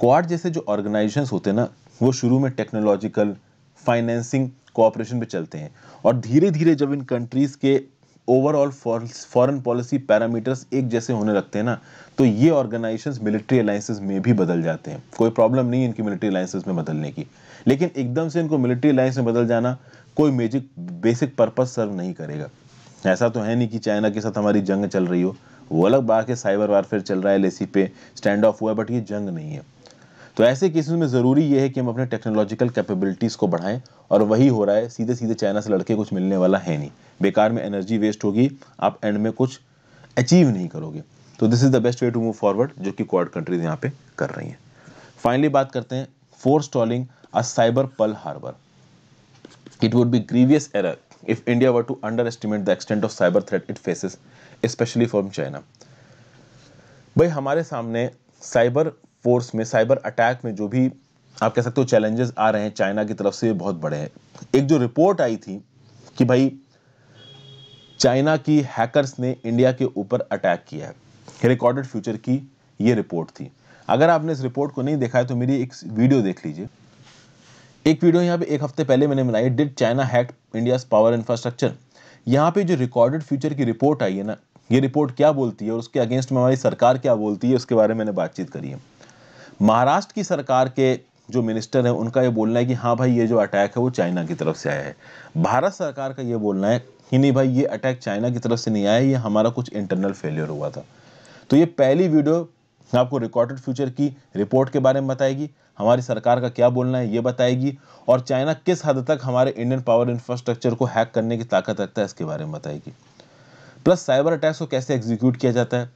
क्वाड जैसे जो ऑर्गेनाइजेशन होते हैं ना वो शुरू में टेक्नोलॉजिकल फाइनेंसिंग कोऑपरेशन पे चलते हैं और धीरे धीरे जब इन कंट्रीज़ के ओवरऑल फॉरेन पॉलिसी पैरामीटर्स एक जैसे होने लगते हैं ना तो ये ऑर्गेनाइजेशंस मिलिट्री अलाइंसेस में भी बदल जाते हैं कोई प्रॉब्लम नहीं इनकी मिलिट्री अलाइंसेस में बदलने की लेकिन एकदम से इनको मिलिट्री अलायंस में बदल जाना कोई मेजिक बेसिक पर्पज सर्व नहीं करेगा ऐसा तो है नहीं कि चाइना के साथ हमारी जंग चल रही हो वो अलग बात है साइबर वारफेयर चल रहा है लेसी पे स्टैंड ऑफ हुआ है बट ये जंग नहीं है तो ऐसे केसेस में ज़रूरी ये है कि हम अपने टेक्नोलॉजिकल कैपेबिलिटीज़ को बढ़ाएं और वही हो रहा है सीधे सीधे चाइना से लड़के कुछ मिलने वाला है नहीं बेकार में एनर्जी वेस्ट होगी आप एंड में कुछ अचीव नहीं करोगे तो this is the best way to move forward जो कि क्वाड कंट्रीज यहाँ पे कर रही हैं फाइनली बात करते हैं forestalling a cyber Pearl Harbor would be grievous grievous if India were to underestimate the extent of cyber threat it faces specially from China भाई हमारे सामने साइबर फोर्स में साइबर अटैक में जो भी आप कह सकते हो चैलेंजेस आ रहे हैं चाइना की तरफ से बहुत बड़े हैं एक जो रिपोर्ट आई थी कि भाई चाइना की हैकर्स ने इंडिया के ऊपर अटैक किया है रिकॉर्डेड फ्यूचर की ये रिपोर्ट थी अगर आपने इस रिपोर्ट को नहीं देखा है तो मेरी एक वीडियो देख लीजिए एक वीडियो यहाँ पे एक हफ्ते पहले मैंने बनाई did China hack India power infrastructure यहाँ पे जो रिकॉर्डेड फ्यूचर की रिपोर्ट आई है ना ये रिपोर्ट क्या बोलती है और उसके अगेंस्ट में हमारी सरकार क्या बोलती है उसके बारे में मैंने बातचीत करी है महाराष्ट्र की सरकार के जो मिनिस्टर है उनका ये बोलना है कि हाँ भाई ये जो अटैक है वो चाइना की तरफ से आया है भारत सरकार का ये बोलना है कि नहीं भाई ये अटैक चाइना की तरफ से नहीं आया ये हमारा कुछ इंटरनल फेलियर हुआ था तो ये पहली वीडियो आपको रिकॉर्डेड फ्यूचर की रिपोर्ट के बारे में बताएगी हमारी सरकार का क्या बोलना है ये बताएगी और चाइना किस हद तक हमारे इंडियन पावर इंफ्रास्ट्रक्चर को हैक करने की ताकत रखता है इसके बारे में बताएगी प्लस साइबर अटैक्स को कैसे एग्जीक्यूट किया जाता है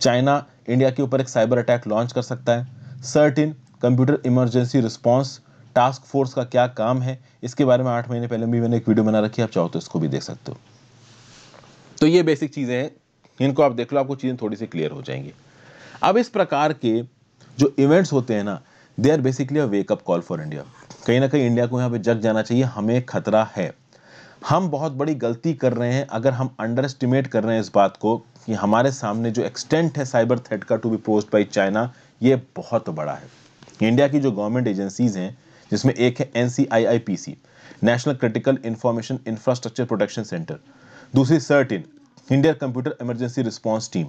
चाइना इंडिया के ऊपर एक साइबर अटैक लॉन्च कर सकता है CERT In computer emergency response task force का क्या काम है इसके बारे में आठ महीने पहले भी मैंने एक वीडियो बना रखी है आप चाहो तो इसको भी देख सकते हो तो ये बेसिक चीज़ें हैं इनको आप देख लो आपको चीज़ें थोड़ी सी क्लियर हो जाएंगी अब इस प्रकार के जो इवेंट्स होते हैं ना they are basically a wake up call for India कहीं ना कहीं इंडिया को यहाँ पे जग जाना चाहिए हमें खतरा है हम बहुत बड़ी गलती कर रहे हैं अगर हम अंडर एस्टिमेट कर रहे हैं इस बात को कि हमारे सामने जो एक्सटेंट है साइबर थ्रेट का to be posed by China ये बहुत बड़ा है इंडिया की जो गवर्नमेंट एजेंसीज़ हैं जिसमें एक है an national critical information infrastructure protection centre दूसरी CERT in India computer emergency response team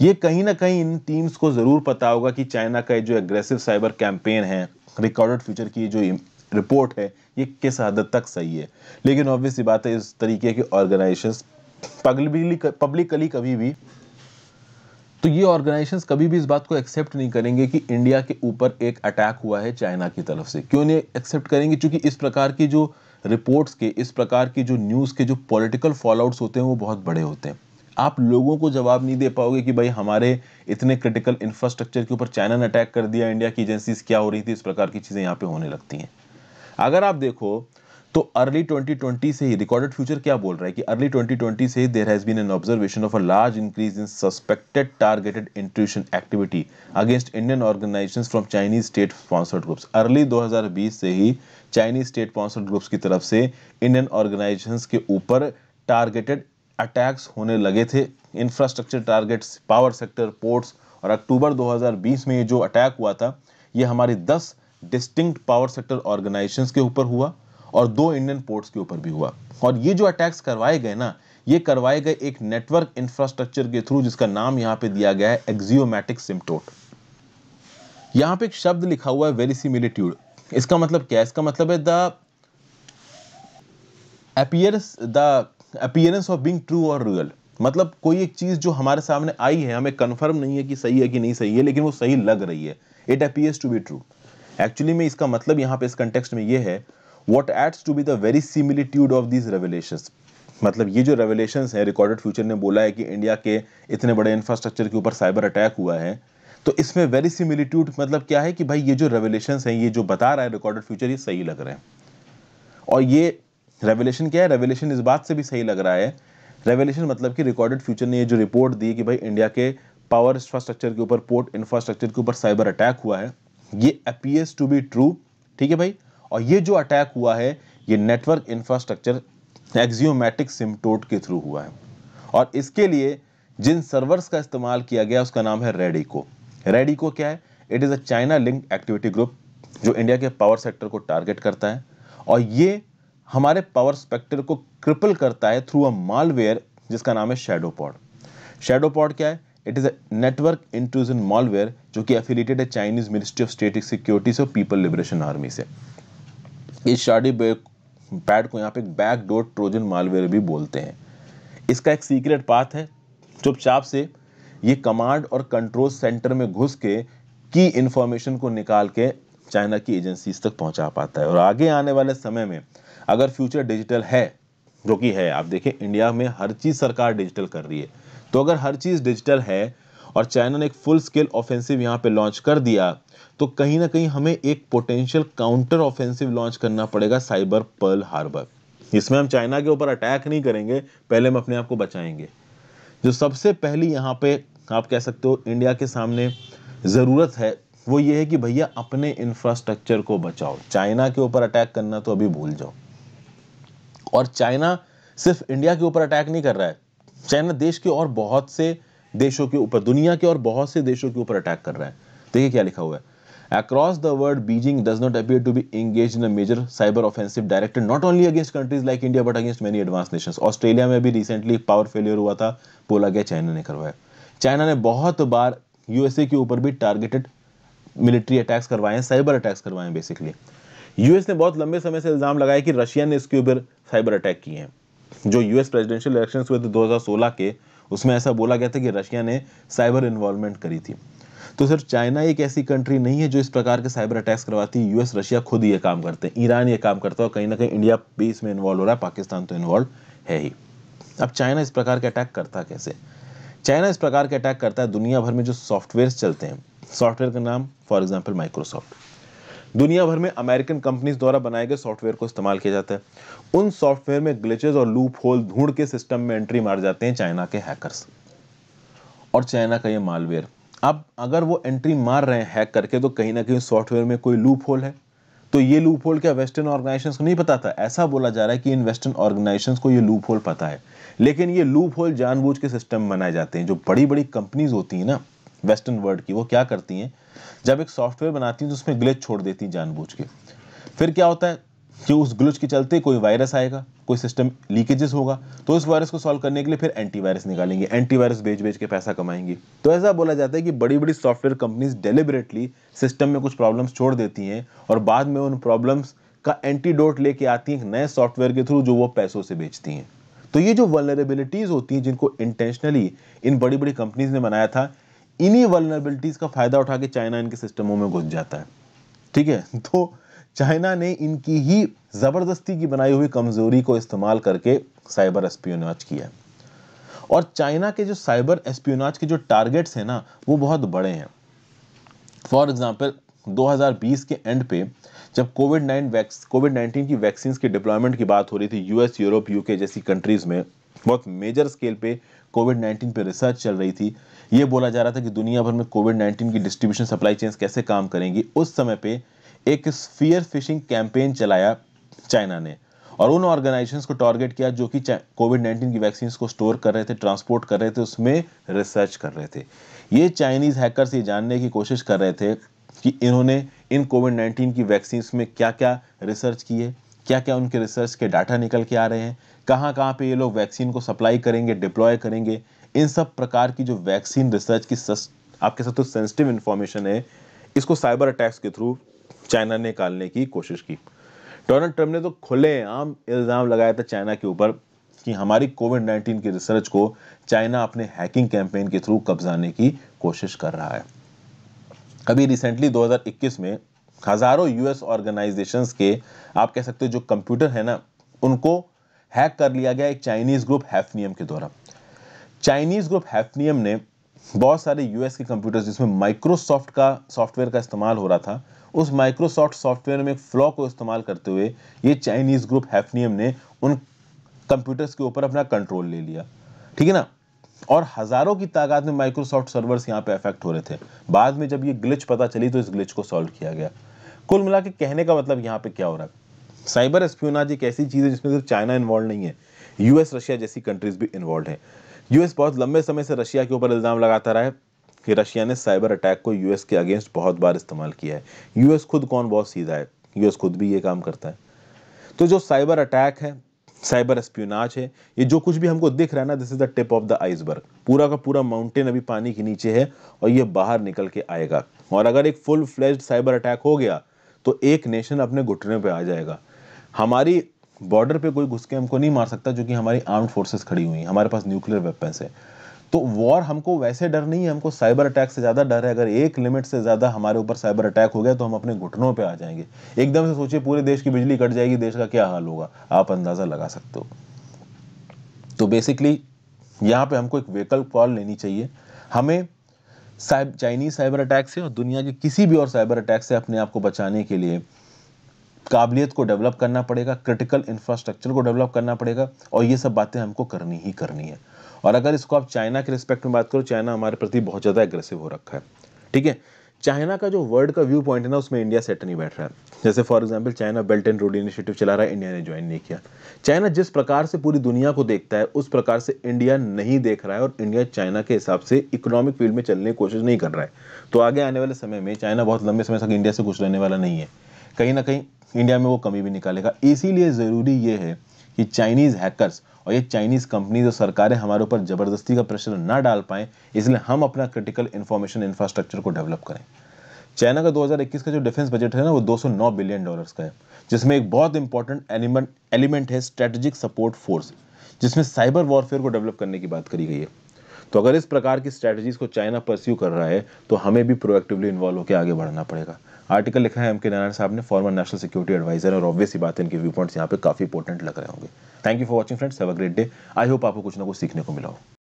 ये कहीं ना कहीं इन टीम्स को ज़रूर पता होगा कि चाइना का जो एग्रेसिव साइबर कैंपेन है रिकॉर्डेड फ्यूचर की जो रिपोर्ट है ये किस हद तक सही है लेकिन ऑब्वियसली बात है इस तरीके के ऑर्गेनाइजेशन पब्लिकली पब्लिकली कभी भी तो ये ऑर्गेनाइजेशंस कभी भी इस बात को एक्सेप्ट नहीं करेंगे कि इंडिया के ऊपर एक अटैक हुआ है चाइना की तरफ से क्यों नहीं एक्सेप्ट करेंगे क्योंकि इस प्रकार की जो रिपोर्ट्स के इस प्रकार की जो न्यूज़ के जो पॉलिटिकल फॉलोआउट्स होते हैं वो बहुत बड़े होते हैं आप लोगों को जवाब नहीं दे पाओगे कि भाई हमारे इतने क्रिटिकल इंफ्रास्ट्रक्चर के ऊपर चाइना ने अटैक कर दिया इंडिया की एजेंसीज क्या हो रही थी इस प्रकार की चीज़ें यहाँ पे होने लगती हैं अगर आप देखो तो अर्ली 2020 से ही रिकॉर्डेड फ्यूचर क्या बोल रहा है कि अर्ली 2020 से there has been an observation of a large increase in suspected targeted intrusion activity against Indian organization from Chinese state sponsored groups early 2020 से ही चाइनीज स्टेट स्पॉन्सर्ड ग्रुप्स की तरफ से इंडियन ऑर्गेनाइजेशन के ऊपर टारगेटेड अटैक्स होने लगे थे infrastructure targets power sector ports और अक्टूबर 2020 में ये जो अटैक हुआ था ये हमारी 10 डिस्टिंक्ट पावर सेक्टर ऑर्गेनाइजेशंस के ऊपर हुआ और दो इंडियन पोर्ट्स के ऊपर भी हुआ और ये जो अटैक्स करवाए गए ना ये करवाए गए एक नेटवर्क इंफ्रास्ट्रक्चर के थ्रू जिसका नाम यहां पे दिया गया है एक्जियोमैटिक सिमटोट यहां पे एक शब्द लिखा हुआ है वेरिसिमिलिट्यूड इसका मतलब क्या है इसका मतलब है the appearance the appearance of being true और रियल मतलब कोई एक चीज़ जो हमारे सामने आई है हमें कंफर्म नहीं है कि सही है कि नहीं सही है लेकिन वो सही लग रही है it appears to be true actually में इसका मतलब यहाँ पे इस कंटेक्स्ट में ये है what adds to be the very similitude of these revelation मतलब ये जो रेवलेशन है रिकॉर्डेड फ्यूचर ने बोला है कि इंडिया के इतने बड़े इंफ्रास्ट्रक्चर के ऊपर साइबर अटैक हुआ है तो इसमें वेरी सिमिलिट्यूड मतलब क्या है कि भाई ये जो रेवलेशन है ये जो बता रहा है रिकॉर्डेड फ्यूचर ये सही लग रहे हैं और ये रेवलेशन क्या है रेवलेशन इस बात से भी सही लग रहा है रेवलेशन मतलब कि रिकॉर्डेड फ्यूचर ने ये जो रिपोर्ट दी कि भाई इंडिया के पावर इंफ्रास्ट्रक्चर के ऊपर पोर्ट इंफ्रास्ट्रक्चर के ऊपर साइबर अटैक हुआ है ये अपीयर्स टू बी ट्रू ठीक है भाई और ये जो अटैक हुआ है ये नेटवर्क इंफ्रास्ट्रक्चर एक्जियोमेटिक सिमटोट के थ्रू हुआ है और इसके लिए जिन सर्वर्स का इस्तेमाल किया गया उसका नाम है रेडिको रेडिको क्या है it is a China link activity group जो इंडिया के पावर सेक्टर को टारगेट करता है और ये हमारे पावर स्पेक्टर को क्रिपल करता है थ्रू अ मालवेयर जिसका नाम है शेडो पॉड शेडो पॉड क्या है it is a network intrusion malware जो कि एफिलेटेड है Chinese ministry of state security से और पीपल लिबरेशन आर्मी से इस शाडी पैड को यहाँ पे बैक डोर ट्रोजन मालवेयर भी बोलते हैं इसका एक सीक्रेट पाथ है चुपचाप से ये कमांड और कंट्रोल सेंटर में घुस के की इन्फॉर्मेशन को निकाल के चाइना की एजेंसीज तक पहुंचा पाता है और आगे आने वाले समय में अगर फ्यूचर डिजिटल है जो कि है आप देखें इंडिया में हर चीज़ सरकार डिजिटल कर रही है तो अगर हर चीज़ डिजिटल है और चाइना ने एक फुल स्केल ऑफेंसिव यहाँ पे लॉन्च कर दिया तो कहीं ना कहीं हमें एक पोटेंशियल काउंटर ऑफेंसिव लॉन्च करना पड़ेगा साइबर पर्ल हार्बर इसमें हम चाइना के ऊपर अटैक नहीं करेंगे पहले हम अपने आप को बचाएंगे जो सबसे पहली यहाँ पे आप कह सकते हो इंडिया के सामने ज़रूरत है वो ये है कि भैया अपने इंफ्रास्ट्रक्चर को बचाओ चाइना के ऊपर अटैक करना तो अभी भूल जाओ और चाइना सिर्फ इंडिया के ऊपर अटैक नहीं कर रहा है चाइना देश के और बहुत से देशों के ऊपर दुनिया के और बहुत से देशों के ऊपर अटैक कर रहा है देखिए क्या लिखा हुआ है Across the world, Beijing does not appear to be engaged in a major cyber offensive directed not only against countries like India but against many advanced nations. Australia में भी रिसेंटली पावर फेलियर हुआ था बोला गया China ने करवाया China ने बहुत बार यूएसए के ऊपर भी टारगेटेड मिलिट्री अटैक्स करवाए साइबर अटैक्स करवाए बेसिकली यूएस ने बहुत लंबे समय से इल्ज़ाम लगाया कि रशिया ने इसके ऊपर साइबर अटैक किए हैं जो यूएस प्रेसिडेंशियल इलेक्शन हुए थे 2016 के उसमें ऐसा बोला गया था कि रशिया ने साइबर इन्वॉल्वमेंट करी थी तो सर चाइना एक ऐसी कंट्री नहीं है जो इस प्रकार के साइबर अटैक्स करवाती है यूएस रशिया खुद ये काम करते हैं ईरान ये काम करता है और कहीं ना कहीं इंडिया भी इसमें इन्वॉल्व हो रहा है पाकिस्तान तो इन्वॉल्व है ही अब चाइना इस प्रकार के अटैक करता कैसे चाइना इस प्रकार के अटैक करता है दुनिया भर में जो सॉफ्टवेयर चलते हैं सॉफ्टवेयर का नाम फॉर एग्जाम्पल माइक्रोसॉफ्ट दुनिया भर में अमेरिकन कंपनीज द्वारा बनाए गए सॉफ्टवेयर को इस्तेमाल किया जाता है उन सॉफ्टवेयर में ग्लिचेज और लूप होल ढूंढ के सिस्टम में एंट्री मार जाते हैं चाइना के हैकर्स और चाइना का ये मालवेयर अब अगर वो एंट्री मार रहे हैं हैक करके तो कहीं ना कहीं सॉफ्टवेयर में कोई लूप होल है तो ये लूप होल क्या वेस्टर्न ऑर्गेनाइजेशन को नहीं पता था ऐसा बोला जा रहा है कि इन वेस्टर्न ऑर्गेनाइजेशन को ये लूप होल पता है लेकिन ये लूप होल जानबूझ के सिस्टम बनाए जाते हैं जो बड़ी बड़ी कंपनीज होती हैं ना वेस्टर्न वर्ल्ड की वो क्या करती हैं जब एक सॉफ्टवेयर बनाती हैं तो उसमें ग्लिच छोड़ देती हैं जानबूझ के फिर क्या होता है कि उस ग्लिच के चलते कोई वायरस आएगा कोई सिस्टम लीकेजेस होगा तो उस वायरस को सॉल्व करने के लिए फिर एंटीवायरस निकालेंगे एंटीवायरस बेच बेच के पैसा कमाएंगे तो ऐसा बोला जाता है कि बड़ी बड़ी सॉफ्टवेयर कंपनीज डेलिबरेटली सिस्टम में कुछ प्रॉब्लम्स छोड़ देती हैं और बाद में उन प्रॉब्लम्स का एंटीडोट लेके आती हैं नए सॉफ्टवेयर के थ्रू जो वो पैसों से बेचती हैं तो ये जो वलरेबिलिटीज होती हैं जिनको इंटेंशनली इन बड़ी बड़ी कंपनीज ने बनाया था इन्हीं वर्नरबिलिटीज का फ़ायदा उठा के चाइना इनके सिस्टमों में घुस जाता है ठीक है तो चाइना ने इनकी ही ज़बरदस्ती की बनाई हुई कमज़ोरी को इस्तेमाल करके साइबर एस्पियोनाज किया और चाइना के जो साइबर एस्पियोनाज के जो टारगेट्स हैं ना वो बहुत बड़े हैं फॉर एग्ज़ाम्पल 2020 के एंड पे जब कोविड नाइन कोविड नाइन्टीन की वैक्सीन के डिप्लॉयमेंट की बात हो रही थी यूएस यूरोप यूके जैसी कंट्रीज़ में बहुत मेजर स्केल पे कोविड 19 पे रिसर्च चल रही थी ये बोला जा रहा था कि दुनिया भर में कोविड 19 की डिस्ट्रीब्यूशन सप्लाई चेन्स कैसे काम करेंगी उस समय पे एक स्फीयर फिशिंग कैंपेन चलाया चाइना ने और उन ऑर्गेनाइजेशन को टारगेट किया जो कि कोविड 19 की वैक्सीन को स्टोर कर रहे थे ट्रांसपोर्ट कर रहे थे उसमें रिसर्च कर रहे थे ये चाइनीज़ हैकर्स ये जानने की कोशिश कर रहे थे कि इन्होंने इन कोविड 19 की वैक्सीन में क्या क्या रिसर्च की है क्या क्या उनके रिसर्च के डाटा निकल के आ रहे हैं कहाँ कहाँ पे ये लोग वैक्सीन को सप्लाई करेंगे डिप्लॉय करेंगे इन सब प्रकार की जो वैक्सीन रिसर्च की सस, आपके साथ तो सेंसिटिव इन्फॉर्मेशन है इसको साइबर अटैक्स के थ्रू चाइना ने निकालने की कोशिश की डोनाल्ड ट्रंप ने तो खुले आम इल्ज़ाम लगाया था चाइना के ऊपर कि हमारी कोविड नाइन्टीन की रिसर्च को चाइना अपने हैकिंग कैंपेन के थ्रू कब्जाने की कोशिश कर रहा है अभी रिसेंटली 2021 में हज़ारों यूएस ऑर्गेनाइजेशंस के आप कह सकते हो जो कंप्यूटर है ना उनको हैक कर लिया गया एक चाइनीज ग्रुप हैफनियम के द्वारा चाइनीज ग्रुप हैफनियम ने बहुत सारे यूएस के कंप्यूटर्स जिसमें माइक्रोसॉफ्ट का सॉफ्टवेयर का इस्तेमाल हो रहा था उस माइक्रोसॉफ्ट सॉफ्टवेयर में एक फ्लॉ को इस्तेमाल करते हुए ये चाइनीज ग्रुप हैफनियम ने उन कंप्यूटर्स के ऊपर अपना कंट्रोल ले लिया ठीक है ना और हजारों की तादाद में माइक्रोसॉफ्ट सर्वर्स यहाँ पे अफेक्ट हो रहे थे बाद में जब ये ग्लिच पता चली तो इस ग्लिच को सॉल्व किया गया कुल मिला के कहने का मतलब यहाँ पे क्या हो रहा है साइबर एस्प्योनाज एक ऐसी चीज़ है जिसमें सिर्फ चाइना इन्वॉल्व नहीं है यूएस रशिया जैसी कंट्रीज भी इन्वॉल्व है यूएस बहुत लंबे समय से रशिया के ऊपर इल्ज़ाम लगाता रहा है कि रशिया ने साइबर अटैक को यूएस के अगेंस्ट बहुत बार इस्तेमाल किया है यूएस खुद कौन बहुत सीधा है यूएस खुद भी ये काम करता है तो जो साइबर अटैक है साइबर एस्प्यूनाज है ये जो कुछ भी हमको दिख रहा है ना this is the tip of the iceberg पूरा का पूरा माउंटेन अभी पानी के नीचे है और ये बाहर निकल के आएगा और अगर एक फुल फ्लेज्ड साइबर अटैक हो गया तो एक नेशन अपने घुटने पर आ जाएगा हमारी बॉर्डर पे कोई घुस के हमको नहीं मार सकता जो कि हमारी आर्म्ड फोर्सेस खड़ी हुई हैं हमारे पास न्यूक्लियर वेपन्स है तो वॉर हमको वैसे डर नहीं है हमको साइबर अटैक से ज़्यादा डर है अगर एक लिमिट से ज़्यादा हमारे ऊपर साइबर अटैक हो गया तो हम अपने घुटनों पे आ जाएंगे एकदम से सोचिए पूरे देश की बिजली कट जाएगी देश का क्या हाल होगा आप अंदाज़ा लगा सकते हो तो बेसिकली यहाँ पे हमको एक वेकल कॉल लेनी चाहिए हमें साइब चाइनीज साइबर अटैक से और दुनिया के किसी भी और साइबर अटैक से अपने आप को बचाने के लिए काबिलियत को डेवलप करना पड़ेगा क्रिटिकल इंफ्रास्ट्रक्चर को डेवलप करना पड़ेगा और ये सब बातें हमको करनी ही करनी है और अगर इसको आप चाइना के रिस्पेक्ट में बात करो चाइना हमारे प्रति बहुत ज़्यादा एग्रेसिव हो रखा है ठीक है चाइना का जो वर्ल्ड का व्यू पॉइंट है ना उसमें इंडिया सेट नहीं बैठ रहा है जैसे for example China belt and road initiative चला रहा है इंडिया ने ज्वाइन नहीं किया चाइना जिस प्रकार से पूरी दुनिया को देखता है उस प्रकार से इंडिया नहीं देख रहा है और इंडिया चाइना के हिसाब से इकोनॉमिक फील्ड में चलने की कोशिश नहीं कर रहा है तो आगे आने वाले समय में चाइना बहुत लंबे समय तक इंडिया से कुछ रहने वाला नहीं है कहीं ना कहीं इंडिया में वो कमी भी निकालेगा इसीलिए ज़रूरी ये है कि चाइनीज़ हैकर्स और ये चाइनीज़ कंपनीज और सरकारें हमारे ऊपर ज़बरदस्ती का प्रेशर ना डाल पाएँ इसलिए हम अपना क्रिटिकल इन्फॉर्मेशन इंफ्रास्ट्रक्चर को डेवलप करें चाइना का 2021 का जो डिफेंस बजट है ना वो 209 बिलियन डॉलर्स का है जिसमें एक बहुत इंपॉर्टेंट एलिमेंट एलिमेंट है स्ट्रेटेजिक सपोर्ट फोर्स जिसमें साइबर वॉरफेयर को डेवलप करने की बात करी गई है तो अगर इस प्रकार की स्ट्रैटेजीज को चाइना परस्यू कर रहा है तो हमें भी प्रोएक्टिवली इन्वॉल्व होकर आगे बढ़ना पड़ेगा आर्टिकल लिखा है एम के नारायण साहब ने फॉर्मर नेशनल सिक्योरिटी एडवाइजर और ऑब्वियस ही बात है इनके व्यू पॉइंट्स यहाँ पे काफ़ी इंपॉर्टेंट लग रहे होंगे thank you for watching friends have a great day I hope आपको कुछ ना कुछ सीखने को मिला हो